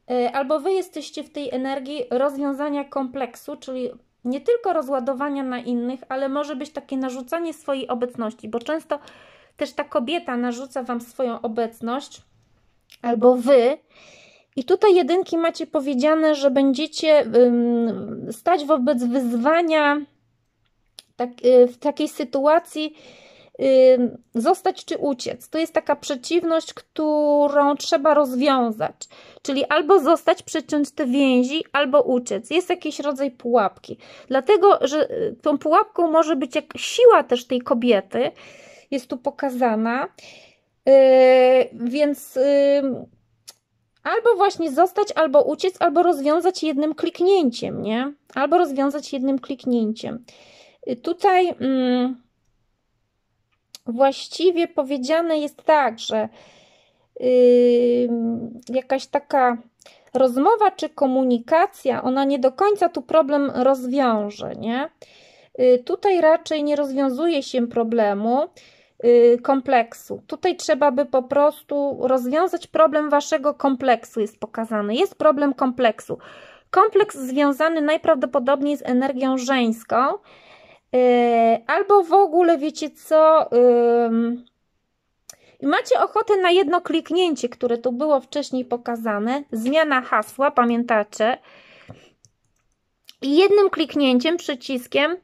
E, albo Wy jesteście w tej energii rozwiązania kompleksu, czyli nie tylko rozładowania na innych, ale może być takie narzucanie swojej obecności, bo często też ta kobieta narzuca Wam swoją obecność, albo Wy. I tutaj jedynki macie powiedziane, że będziecie stać wobec wyzwania tak, y, w takiej sytuacji, zostać czy uciec. To jest taka przeciwność, którą trzeba rozwiązać. Czyli albo zostać, przeciąć te więzi, albo uciec. Jest jakiś rodzaj pułapki. Dlatego, że y, tą pułapką może być jak siła też tej kobiety, jest tu pokazana. Y, więc albo właśnie zostać, albo uciec, albo rozwiązać jednym kliknięciem, nie? Albo rozwiązać jednym kliknięciem. Y, tutaj. Yy, właściwie powiedziane jest tak, że yy, jakaś taka rozmowa czy komunikacja, ona nie do końca tu problem rozwiąże, nie? Yy, tutaj raczej nie rozwiązuje się problemu yy, kompleksu. Tutaj trzeba by po prostu rozwiązać problem waszego kompleksu, jest pokazany. Jest problem kompleksu. Kompleks związany najprawdopodobniej z energią żeńską, E, albo w ogóle wiecie co. I macie ochotę na jedno kliknięcie, które tu było wcześniej pokazane, zmiana hasła, pamiętacie? I jednym kliknięciem, przyciskiem,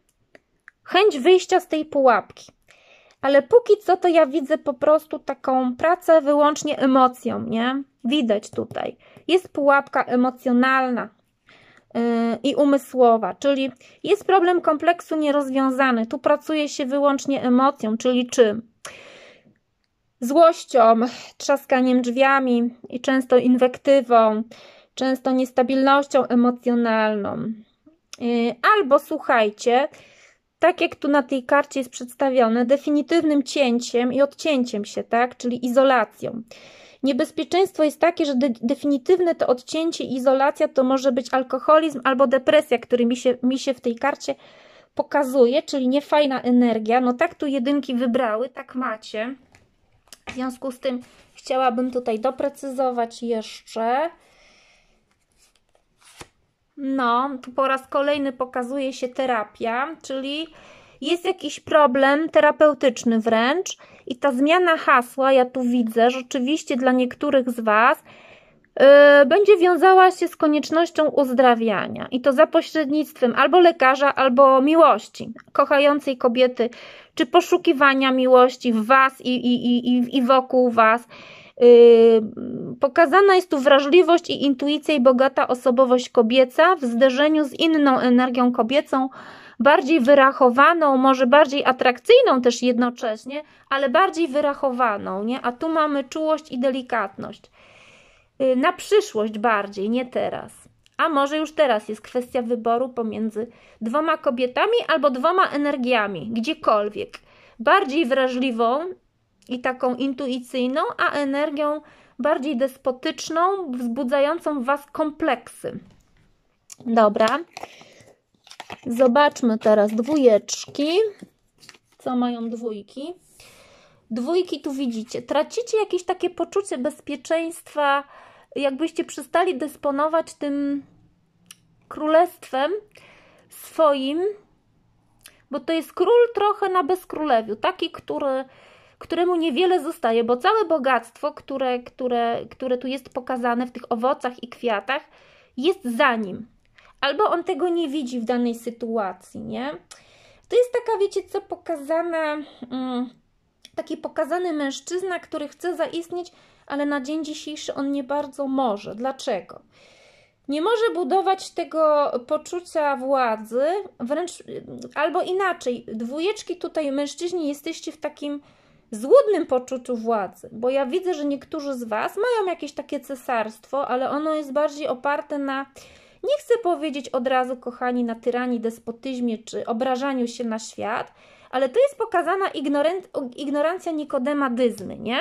chęć wyjścia z tej pułapki. Ale póki co to ja widzę po prostu taką pracę wyłącznie emocją, nie? Widać tutaj. Jest pułapka emocjonalna, i umysłowa, czyli jest problem kompleksu nierozwiązany. Tu pracuje się wyłącznie emocją, czyli czym? Złością, trzaskaniem drzwiami i często inwektywą, często niestabilnością emocjonalną. Y, albo słuchajcie, tak jak tu na tej karcie jest przedstawione, definitywnym cięciem i odcięciem się, tak? Czyli izolacją. Niebezpieczeństwo jest takie, że de definitywne to odcięcie i izolacja to może być alkoholizm albo depresja, który mi się, mi się w tej karcie pokazuje, czyli niefajna energia. No tak tu jedynki wybrały, tak macie. W związku z tym chciałabym tutaj doprecyzować jeszcze. No, tu po raz kolejny pokazuje się terapia, czyli jest jakiś problem terapeutyczny wręcz i ta zmiana hasła, ja tu widzę, rzeczywiście dla niektórych z Was yy, będzie wiązała się z koniecznością uzdrawiania. I to za pośrednictwem albo lekarza, albo miłości kochającej kobiety, czy poszukiwania miłości w Was i, i, i, i wokół Was. Yy, pokazana jest tu wrażliwość i intuicja i bogata osobowość kobieca w zderzeniu z inną energią kobiecą, bardziej wyrachowaną, może bardziej atrakcyjną też jednocześnie, ale bardziej wyrachowaną, nie? A tu mamy czułość i delikatność. Y, na przyszłość bardziej, nie teraz. A może już teraz jest kwestia wyboru pomiędzy dwoma kobietami albo dwoma energiami, gdziekolwiek. Bardziej wrażliwą i taką intuicyjną, a energią bardziej despotyczną, wzbudzającą w was kompleksy. Dobra. Zobaczmy teraz dwójeczki. Co mają dwójki? Dwójki tu widzicie. Tracicie jakieś takie poczucie bezpieczeństwa, jakbyście przestali dysponować tym królestwem swoim, bo to jest król trochę na bezkrólewiu, taki, który, któremu niewiele zostaje, bo całe bogactwo, które, które, które tu jest pokazane w tych owocach i kwiatach, jest za nim albo on tego nie widzi w danej sytuacji, nie? To jest taka, wiecie co, pokazana, mm, taki pokazany mężczyzna, który chce zaistnieć, ale na dzień dzisiejszy on nie bardzo może. Dlaczego? Nie może budować tego poczucia władzy, wręcz albo inaczej. Dwójeczki tutaj, mężczyźni, jesteście w takim złudnym poczuciu władzy, bo ja widzę, że niektórzy z Was mają jakieś takie cesarstwo, ale ono jest bardziej oparte na nie chcę powiedzieć od razu, kochani, na tyranii, despotyzmie czy obrażaniu się na świat, ale to jest pokazana ignorant, ignorancja nikodemadyzmy, nie?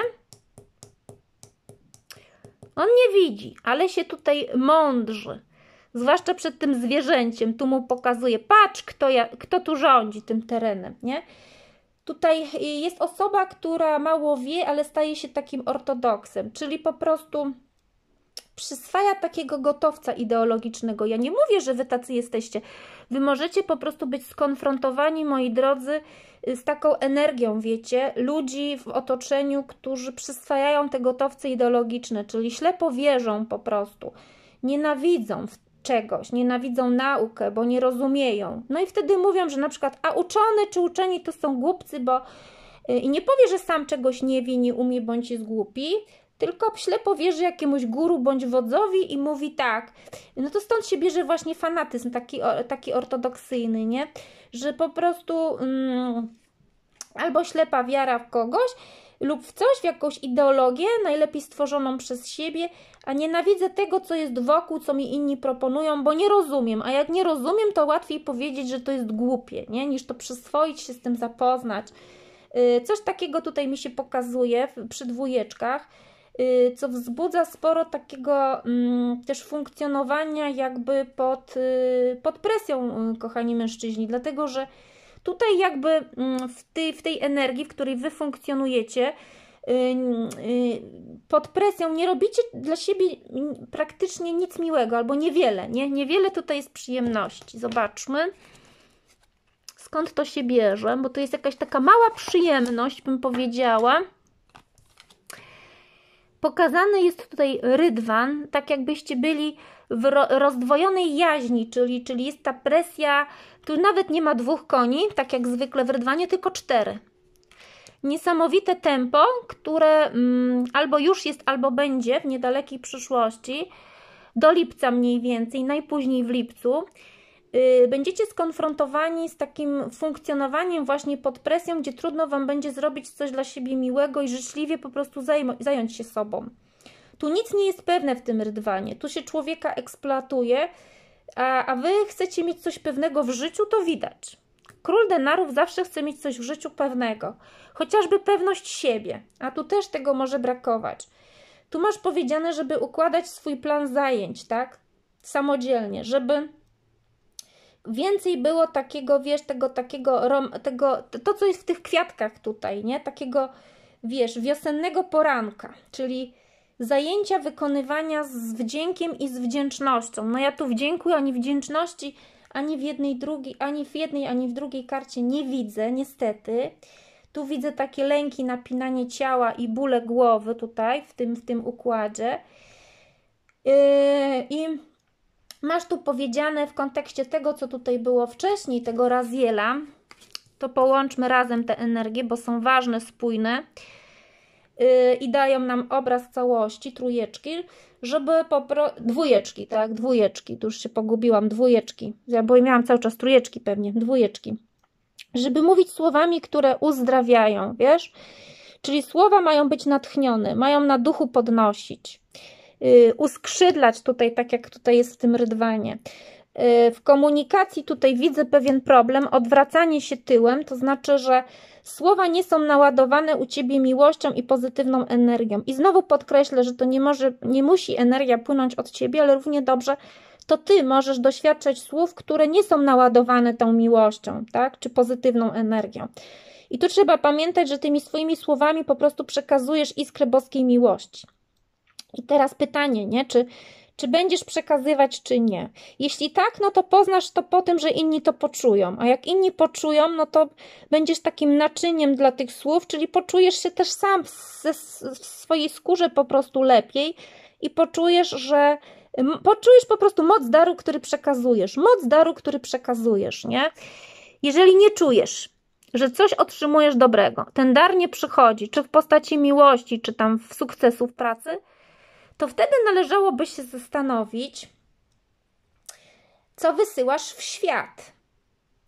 On nie widzi, ale się tutaj mądrzy. Zwłaszcza przed tym zwierzęciem. Tu mu pokazuje, patrz, kto, ja, kto tu rządzi tym terenem, nie? Tutaj jest osoba, która mało wie, ale staje się takim ortodoksem, czyli po prostu przyswaja takiego gotowca ideologicznego. Ja nie mówię, że wy tacy jesteście. Wy możecie po prostu być skonfrontowani, moi drodzy, z taką energią, wiecie, ludzi w otoczeniu, którzy przyswajają te gotowce ideologiczne, czyli ślepo wierzą po prostu, nienawidzą czegoś, nienawidzą naukę, bo nie rozumieją. No i wtedy mówią, że na przykład, a uczony czy uczeni to są głupcy, bo y, i nie powie, że sam czegoś nie wie, nie umie bądź jest głupi, tylko ślepo wierzy jakiemuś guru bądź wodzowi i mówi tak. No to stąd się bierze właśnie fanatyzm taki, taki ortodoksyjny, nie? Że po prostu mm, albo ślepa wiara w kogoś, lub w coś, w jakąś ideologię, najlepiej stworzoną przez siebie, a nienawidzę tego, co jest wokół, co mi inni proponują, bo nie rozumiem. A jak nie rozumiem, to łatwiej powiedzieć, że to jest głupie, nie? niż to przyswoić się z tym, zapoznać. Y, coś takiego tutaj mi się pokazuje przy dwójeczkach. Y, co wzbudza sporo takiego mm, też funkcjonowania jakby pod, y, pod presją, y, kochani mężczyźni, dlatego że tutaj jakby mm, w tej, w tej energii, w której wy funkcjonujecie, pod presją nie robicie dla siebie praktycznie nic miłego albo niewiele, nie? Niewiele tutaj jest przyjemności. Zobaczmy skąd to się bierze, bo to jest jakaś taka mała przyjemność, bym powiedziała. Pokazany jest tutaj rydwan, tak jakbyście byli w rozdwojonej jaźni, czyli, czyli jest ta presja, tu nawet nie ma dwóch koni, tak jak zwykle w rydwanie, tylko cztery. Niesamowite tempo, które mm, albo już jest, albo będzie w niedalekiej przyszłości, do lipca mniej więcej, najpóźniej w lipcu. Y, będziecie skonfrontowani z takim funkcjonowaniem właśnie pod presją, gdzie trudno Wam będzie zrobić coś dla siebie miłego i życzliwie po prostu zająć się sobą. Tu nic nie jest pewne w tym rydwanie, tu się człowieka eksploatuje, a, a Wy chcecie mieć coś pewnego w życiu, to widać. Król denarów zawsze chce mieć coś w życiu pewnego, chociażby pewność siebie, a tu też tego może brakować. Tu masz powiedziane, żeby układać swój plan zajęć, tak? Samodzielnie, żeby więcej było takiego, wiesz, tego takiego, rom, tego, to co jest w tych kwiatkach tutaj, nie? Takiego, wiesz, wiosennego poranka, czyli zajęcia wykonywania z wdziękiem i z wdzięcznością. No ja tu wdzięku ani wdzięczności, ani w jednej drugiej, ani w jednej, ani w drugiej karcie nie widzę, niestety. Tu widzę takie lęki, napinanie ciała i bóle głowy tutaj, w tym, w tym układzie. Yy, I masz tu powiedziane w kontekście tego, co tutaj było wcześniej, tego raziela, to połączmy razem te energie, bo są ważne, spójne yy, i dają nam obraz całości, trójeczki, żeby popro... dwójeczki, tak, dwójeczki, tu już się pogubiłam, dwójeczki, ja bo miałam cały czas trójeczki pewnie, dwójeczki, żeby mówić słowami, które uzdrawiają, wiesz? Czyli słowa mają być natchnione, mają na duchu podnosić. Y, uskrzydlać tutaj, tak jak tutaj jest w tym rydwanie. Y, w komunikacji tutaj widzę pewien problem, odwracanie się tyłem, to znaczy, że słowa nie są naładowane u Ciebie miłością i pozytywną energią. I znowu podkreślę, że to nie, może, nie musi energia płynąć od Ciebie, ale równie dobrze to Ty możesz doświadczać słów, które nie są naładowane tą miłością, tak, czy pozytywną energią. I tu trzeba pamiętać, że tymi swoimi słowami po prostu przekazujesz iskrę boskiej miłości. I teraz pytanie, nie? Czy, czy będziesz przekazywać, czy nie. Jeśli tak, no to poznasz to po tym, że inni to poczują, a jak inni poczują, no to będziesz takim naczyniem dla tych słów, czyli poczujesz się też sam w swojej skórze po prostu lepiej i poczujesz, że poczujesz po prostu moc daru, który przekazujesz, moc daru, który przekazujesz, nie? Jeżeli nie czujesz, że coś otrzymujesz dobrego, ten dar nie przychodzi, czy w postaci miłości, czy tam w sukcesu w pracy, to wtedy należałoby się zastanowić, co wysyłasz w świat.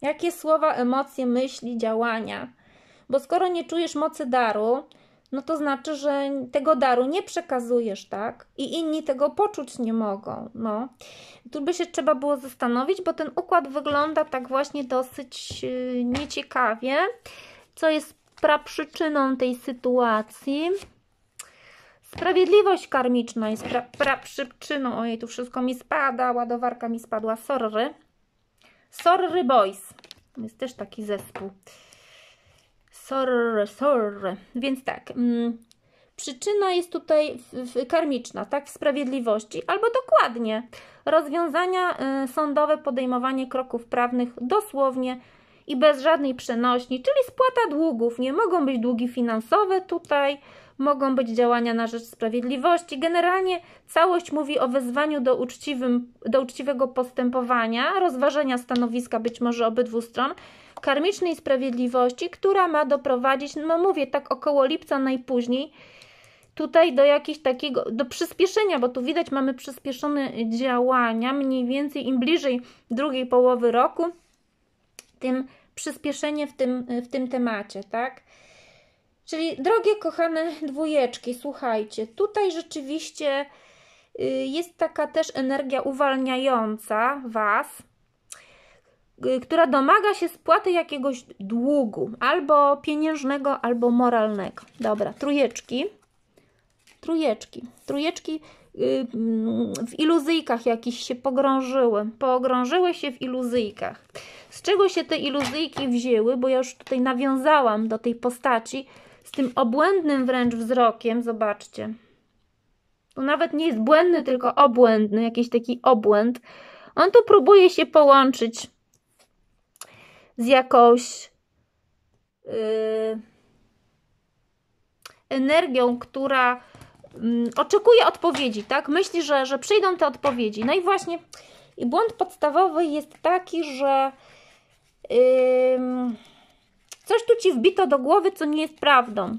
Jakie słowa, emocje, myśli, działania. Bo skoro nie czujesz mocy daru, no to znaczy, że tego daru nie przekazujesz, tak? I inni tego poczuć nie mogą, no. Tu by się trzeba było zastanowić, bo ten układ wygląda tak właśnie dosyć y, nieciekawie, co jest praprzyczyną tej sytuacji. Sprawiedliwość karmiczna jest pra, pra, przyczyną. Ojej, tu wszystko mi spada, ładowarka mi spadła. Sorry. Sorry Boys. jest też taki zespół. Sorry, sorry. Więc tak, mm, przyczyna jest tutaj w, w, karmiczna, tak, w sprawiedliwości, albo dokładnie rozwiązania y, sądowe, podejmowanie kroków prawnych dosłownie i bez żadnej przenośni, czyli spłata długów. Nie mogą być długi finansowe tutaj, mogą być działania na rzecz sprawiedliwości. Generalnie całość mówi o wezwaniu do, uczciwym, do uczciwego postępowania, rozważenia stanowiska być może obydwu stron, karmicznej sprawiedliwości, która ma doprowadzić, no mówię, tak około lipca najpóźniej, tutaj do jakiegoś takiego, do przyspieszenia, bo tu widać mamy przyspieszone działania, mniej więcej im bliżej drugiej połowy roku, tym przyspieszenie w tym, w tym temacie, tak? Czyli drogie kochane dwójeczki, słuchajcie, tutaj rzeczywiście y, jest taka też energia uwalniająca Was, y, która domaga się spłaty jakiegoś długu, albo pieniężnego, albo moralnego. Dobra, trójeczki. Trójeczki. Trójeczki y, w iluzyjkach jakiś się pogrążyły. Pogrążyły się w iluzyjkach. Z czego się te iluzyjki wzięły? Bo ja już tutaj nawiązałam do tej postaci, z tym obłędnym wręcz wzrokiem, zobaczcie. To nawet nie jest błędny, tylko obłędny, jakiś taki obłęd. On tu próbuje się połączyć z jakąś yy, energią, która yy, oczekuje odpowiedzi, tak? Myśli, że, że przyjdą te odpowiedzi. No i właśnie i błąd podstawowy jest taki, że yy, Coś tu ci wbito do głowy, co nie jest prawdą.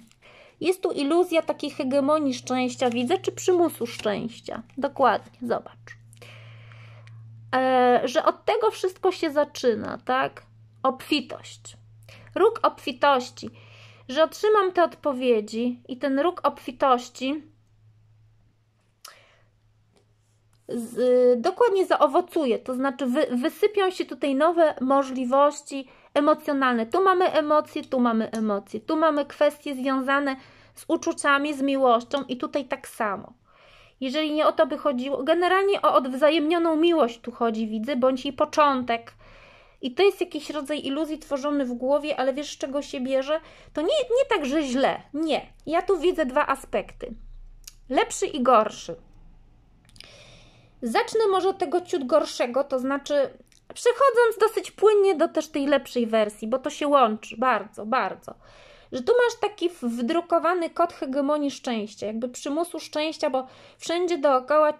Jest tu iluzja takiej hegemonii szczęścia, widzę, czy przymusu szczęścia. Dokładnie, zobacz. E, że od tego wszystko się zaczyna, tak? Obfitość. Róg obfitości. Że otrzymam te odpowiedzi i ten róg obfitości z, dokładnie zaowocuje, to znaczy wy, wysypią się tutaj nowe możliwości, emocjonalne. Tu mamy emocje, tu mamy emocje, tu mamy kwestie związane z uczuciami, z miłością i tutaj tak samo. Jeżeli nie o to by chodziło, generalnie o odwzajemnioną miłość tu chodzi, widzę, bądź jej początek. I to jest jakiś rodzaj iluzji tworzony w głowie, ale wiesz, z czego się bierze? To nie, nie tak, że źle. Nie. Ja tu widzę dwa aspekty: lepszy i gorszy. Zacznę może od tego ciut gorszego, to znaczy przechodząc dosyć płynnie do też tej lepszej wersji, bo to się łączy bardzo, bardzo. Że tu masz taki wdrukowany kod hegemonii szczęścia, jakby przymusu szczęścia, bo wszędzie dookoła e,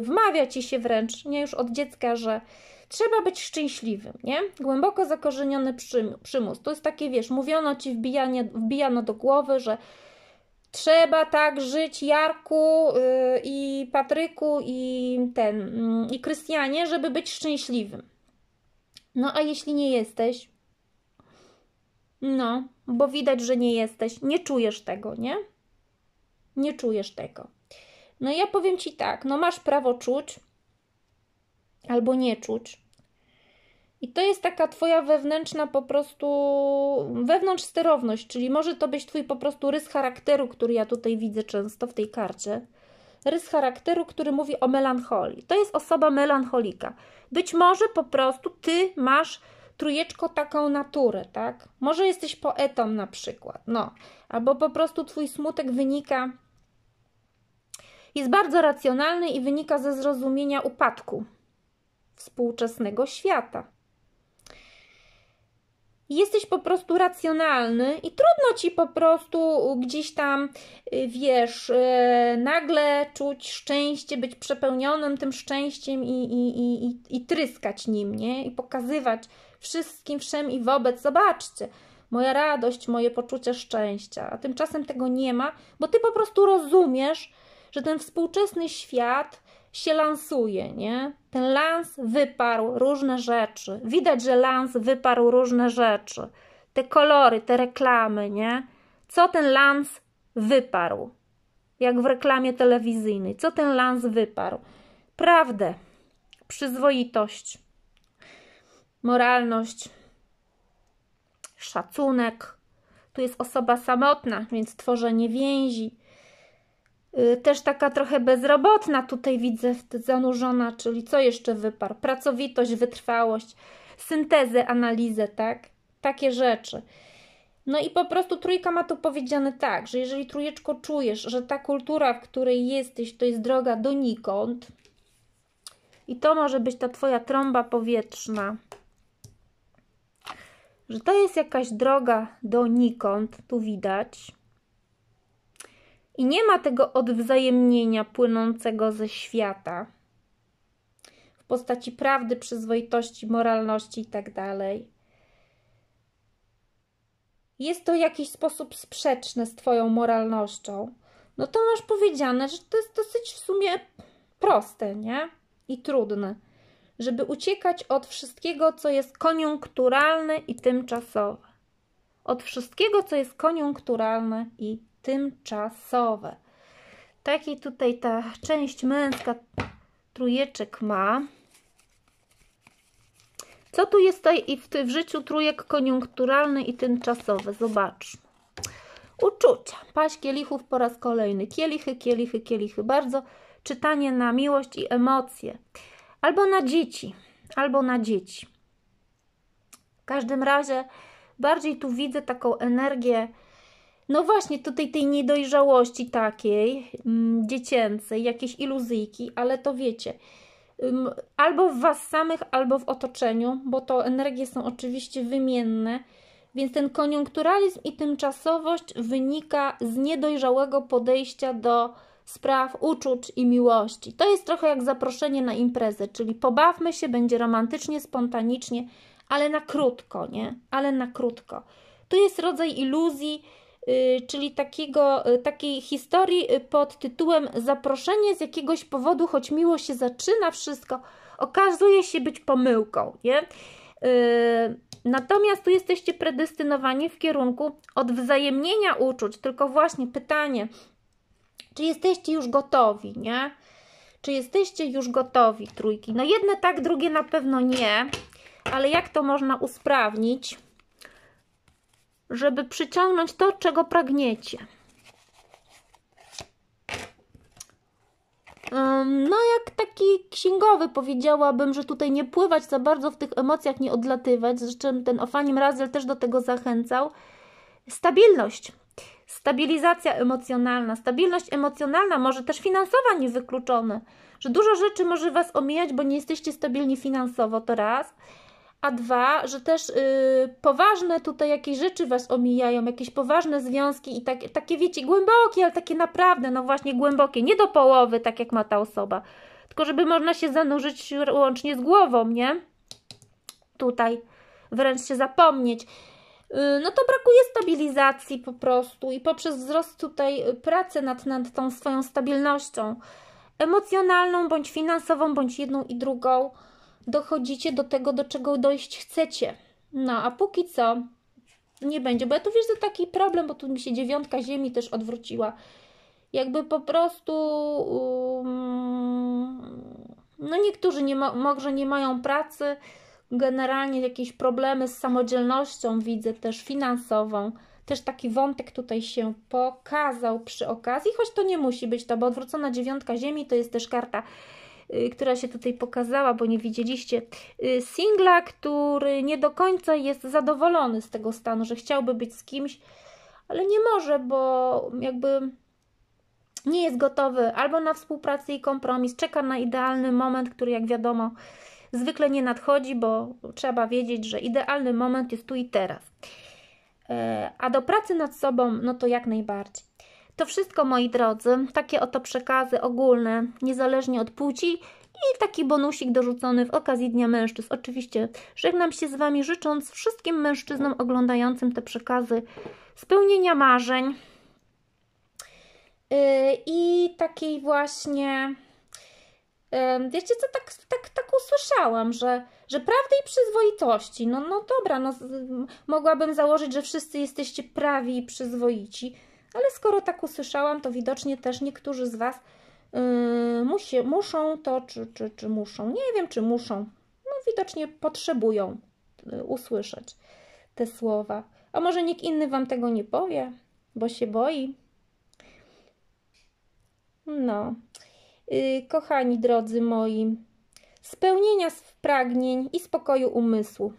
wmawia ci się wręcz, nie już od dziecka, że trzeba być szczęśliwym, nie? Głęboko zakorzeniony przymus. To jest takie, wiesz, mówiono ci, wbijanie, wbijano do głowy, że trzeba tak żyć Jarku yy, i Patryku i ten yy, i Krystianie, żeby być szczęśliwym. No a jeśli nie jesteś? No, bo widać, że nie jesteś, nie czujesz tego, nie? Nie czujesz tego. No ja powiem ci tak, no masz prawo czuć albo nie czuć. I to jest taka twoja wewnętrzna po prostu wewnątrz sterowność, czyli może to być twój po prostu rys charakteru, który ja tutaj widzę często w tej karcie rys charakteru, który mówi o melancholii. To jest osoba melancholika. Być może po prostu ty masz trujeczko taką naturę, tak? Może jesteś poetą na przykład, no, albo po prostu twój smutek wynika. Jest bardzo racjonalny i wynika ze zrozumienia upadku współczesnego świata jesteś po prostu racjonalny i trudno ci po prostu gdzieś tam, y, wiesz, y, nagle czuć szczęście, być przepełnionym tym szczęściem i, i, i, i tryskać nim, nie? I pokazywać wszystkim, wszem i wobec, zobaczcie, moja radość, moje poczucie szczęścia. A tymczasem tego nie ma, bo ty po prostu rozumiesz, że ten współczesny świat się lansuje, nie? Ten lans wyparł różne rzeczy. Widać, że lans wyparł różne rzeczy. Te kolory, te reklamy, nie? Co ten lans wyparł? Jak w reklamie telewizyjnej. Co ten lans wyparł? Prawdę, przyzwoitość, moralność, szacunek. Tu jest osoba samotna, więc tworzenie więzi Y, też taka trochę bezrobotna tutaj widzę zanurzona, czyli co jeszcze wyparł? Pracowitość, wytrwałość, syntezę, analizę, tak? Takie rzeczy. No i po prostu trójka ma tu powiedziane tak, że jeżeli trójeczko czujesz, że ta kultura, w której jesteś, to jest droga donikąd i to może być ta Twoja trąba powietrzna, że to jest jakaś droga donikąd, tu widać, i nie ma tego odwzajemnienia płynącego ze świata w postaci prawdy, przyzwoitości, moralności itd. Tak jest to w jakiś sposób sprzeczne z Twoją moralnością, no to masz powiedziane, że to jest dosyć w sumie proste, nie? I trudne, żeby uciekać od wszystkiego, co jest koniunkturalne i tymczasowe. Od wszystkiego, co jest koniunkturalne i tymczasowe. Taki tutaj ta część męska trójeczek ma. Co tu jest i w, w życiu trójek koniunkturalny i tymczasowy? Zobaczmy. Uczucia. Paść kielichów po raz kolejny. Kielichy, kielichy, kielichy. Bardzo czytanie na miłość i emocje. Albo na dzieci. Albo na dzieci. W każdym razie bardziej tu widzę taką energię no właśnie, tutaj tej niedojrzałości takiej m, mm, dziecięcej, jakieś iluzyjki, ale to wiecie, m, albo w Was samych, albo w otoczeniu, bo to energie są oczywiście wymienne, więc ten koniunkturalizm i tymczasowość wynika z niedojrzałego podejścia do spraw, uczuć i miłości. To jest trochę jak zaproszenie na imprezę, czyli pobawmy się, będzie romantycznie, spontanicznie, ale na krótko, nie? Ale na krótko. Tu jest rodzaj iluzji, Y, czyli takiego, y, takiej historii y, pod tytułem Zaproszenie z jakiegoś powodu, choć miło się zaczyna wszystko, okazuje się być pomyłką, nie? Natomiast tu jesteście predestynowani w kierunku odwzajemnienia uczuć, tylko właśnie pytanie, czy jesteście już gotowi, nie? Czy jesteście już gotowi, trójki? No jedne tak, drugie na pewno nie, ale jak to można usprawnić? żeby przyciągnąć to, czego pragniecie. No, jak taki księgowy powiedziałabym, że tutaj nie pływać za bardzo w tych emocjach, nie odlatywać, z czym ten Ofanim Razel też do tego zachęcał. Stabilność, stabilizacja emocjonalna. Stabilność emocjonalna, może też finansowa niewykluczone, że dużo rzeczy może Was omijać, bo nie jesteście stabilni finansowo, to raz a dwa, że też y, poważne tutaj jakieś rzeczy Was omijają, jakieś poważne związki i tak, takie wiecie, głębokie, ale takie naprawdę, no właśnie głębokie, nie do połowy, tak jak ma ta osoba, tylko żeby można się zanurzyć łącznie z głową, nie? Tutaj, wręcz się zapomnieć. Y, no to brakuje stabilizacji po prostu i poprzez wzrost tutaj y, pracy nad, nad tą swoją stabilnością emocjonalną, bądź finansową, bądź jedną i drugą, dochodzicie do tego, do czego dojść chcecie. No, a póki co nie będzie, bo ja tu wiesz, że taki problem, bo tu mi się dziewiątka ziemi też odwróciła. Jakby po prostu um, no niektórzy nie ma, może nie mają pracy, generalnie jakieś problemy z samodzielnością widzę też finansową. Też taki wątek tutaj się pokazał przy okazji, choć to nie musi być to, bo odwrócona dziewiątka ziemi to jest też karta Y, która się tutaj pokazała, bo nie widzieliście, y, singla, który nie do końca jest zadowolony z tego stanu, że chciałby być z kimś, ale nie może, bo jakby nie jest gotowy albo na współpracę i kompromis, czeka na idealny moment, który jak wiadomo zwykle nie nadchodzi, bo trzeba wiedzieć, że idealny moment jest tu i teraz. E, a do pracy nad sobą, no to jak najbardziej. To wszystko, moi drodzy, takie oto przekazy ogólne, niezależnie od płci i taki bonusik dorzucony w okazji Dnia Mężczyzn. Oczywiście żegnam się z Wami, życząc wszystkim mężczyznom oglądającym te przekazy spełnienia marzeń yy, i takiej właśnie... wiecie co, tak, tak, tak usłyszałam, że, że prawdy i przyzwoitości. No, no dobra, no, mogłabym założyć, że wszyscy jesteście prawi i przyzwoici ale skoro tak usłyszałam, to widocznie też niektórzy z Was yy, muszą to, czy, czy, czy muszą, nie wiem, czy muszą, no widocznie potrzebują yy, usłyszeć te słowa. A może nikt inny Wam tego nie powie, bo się boi. No, yy, kochani drodzy moi, spełnienia pragnień i spokoju umysłu.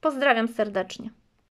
Pozdrawiam serdecznie.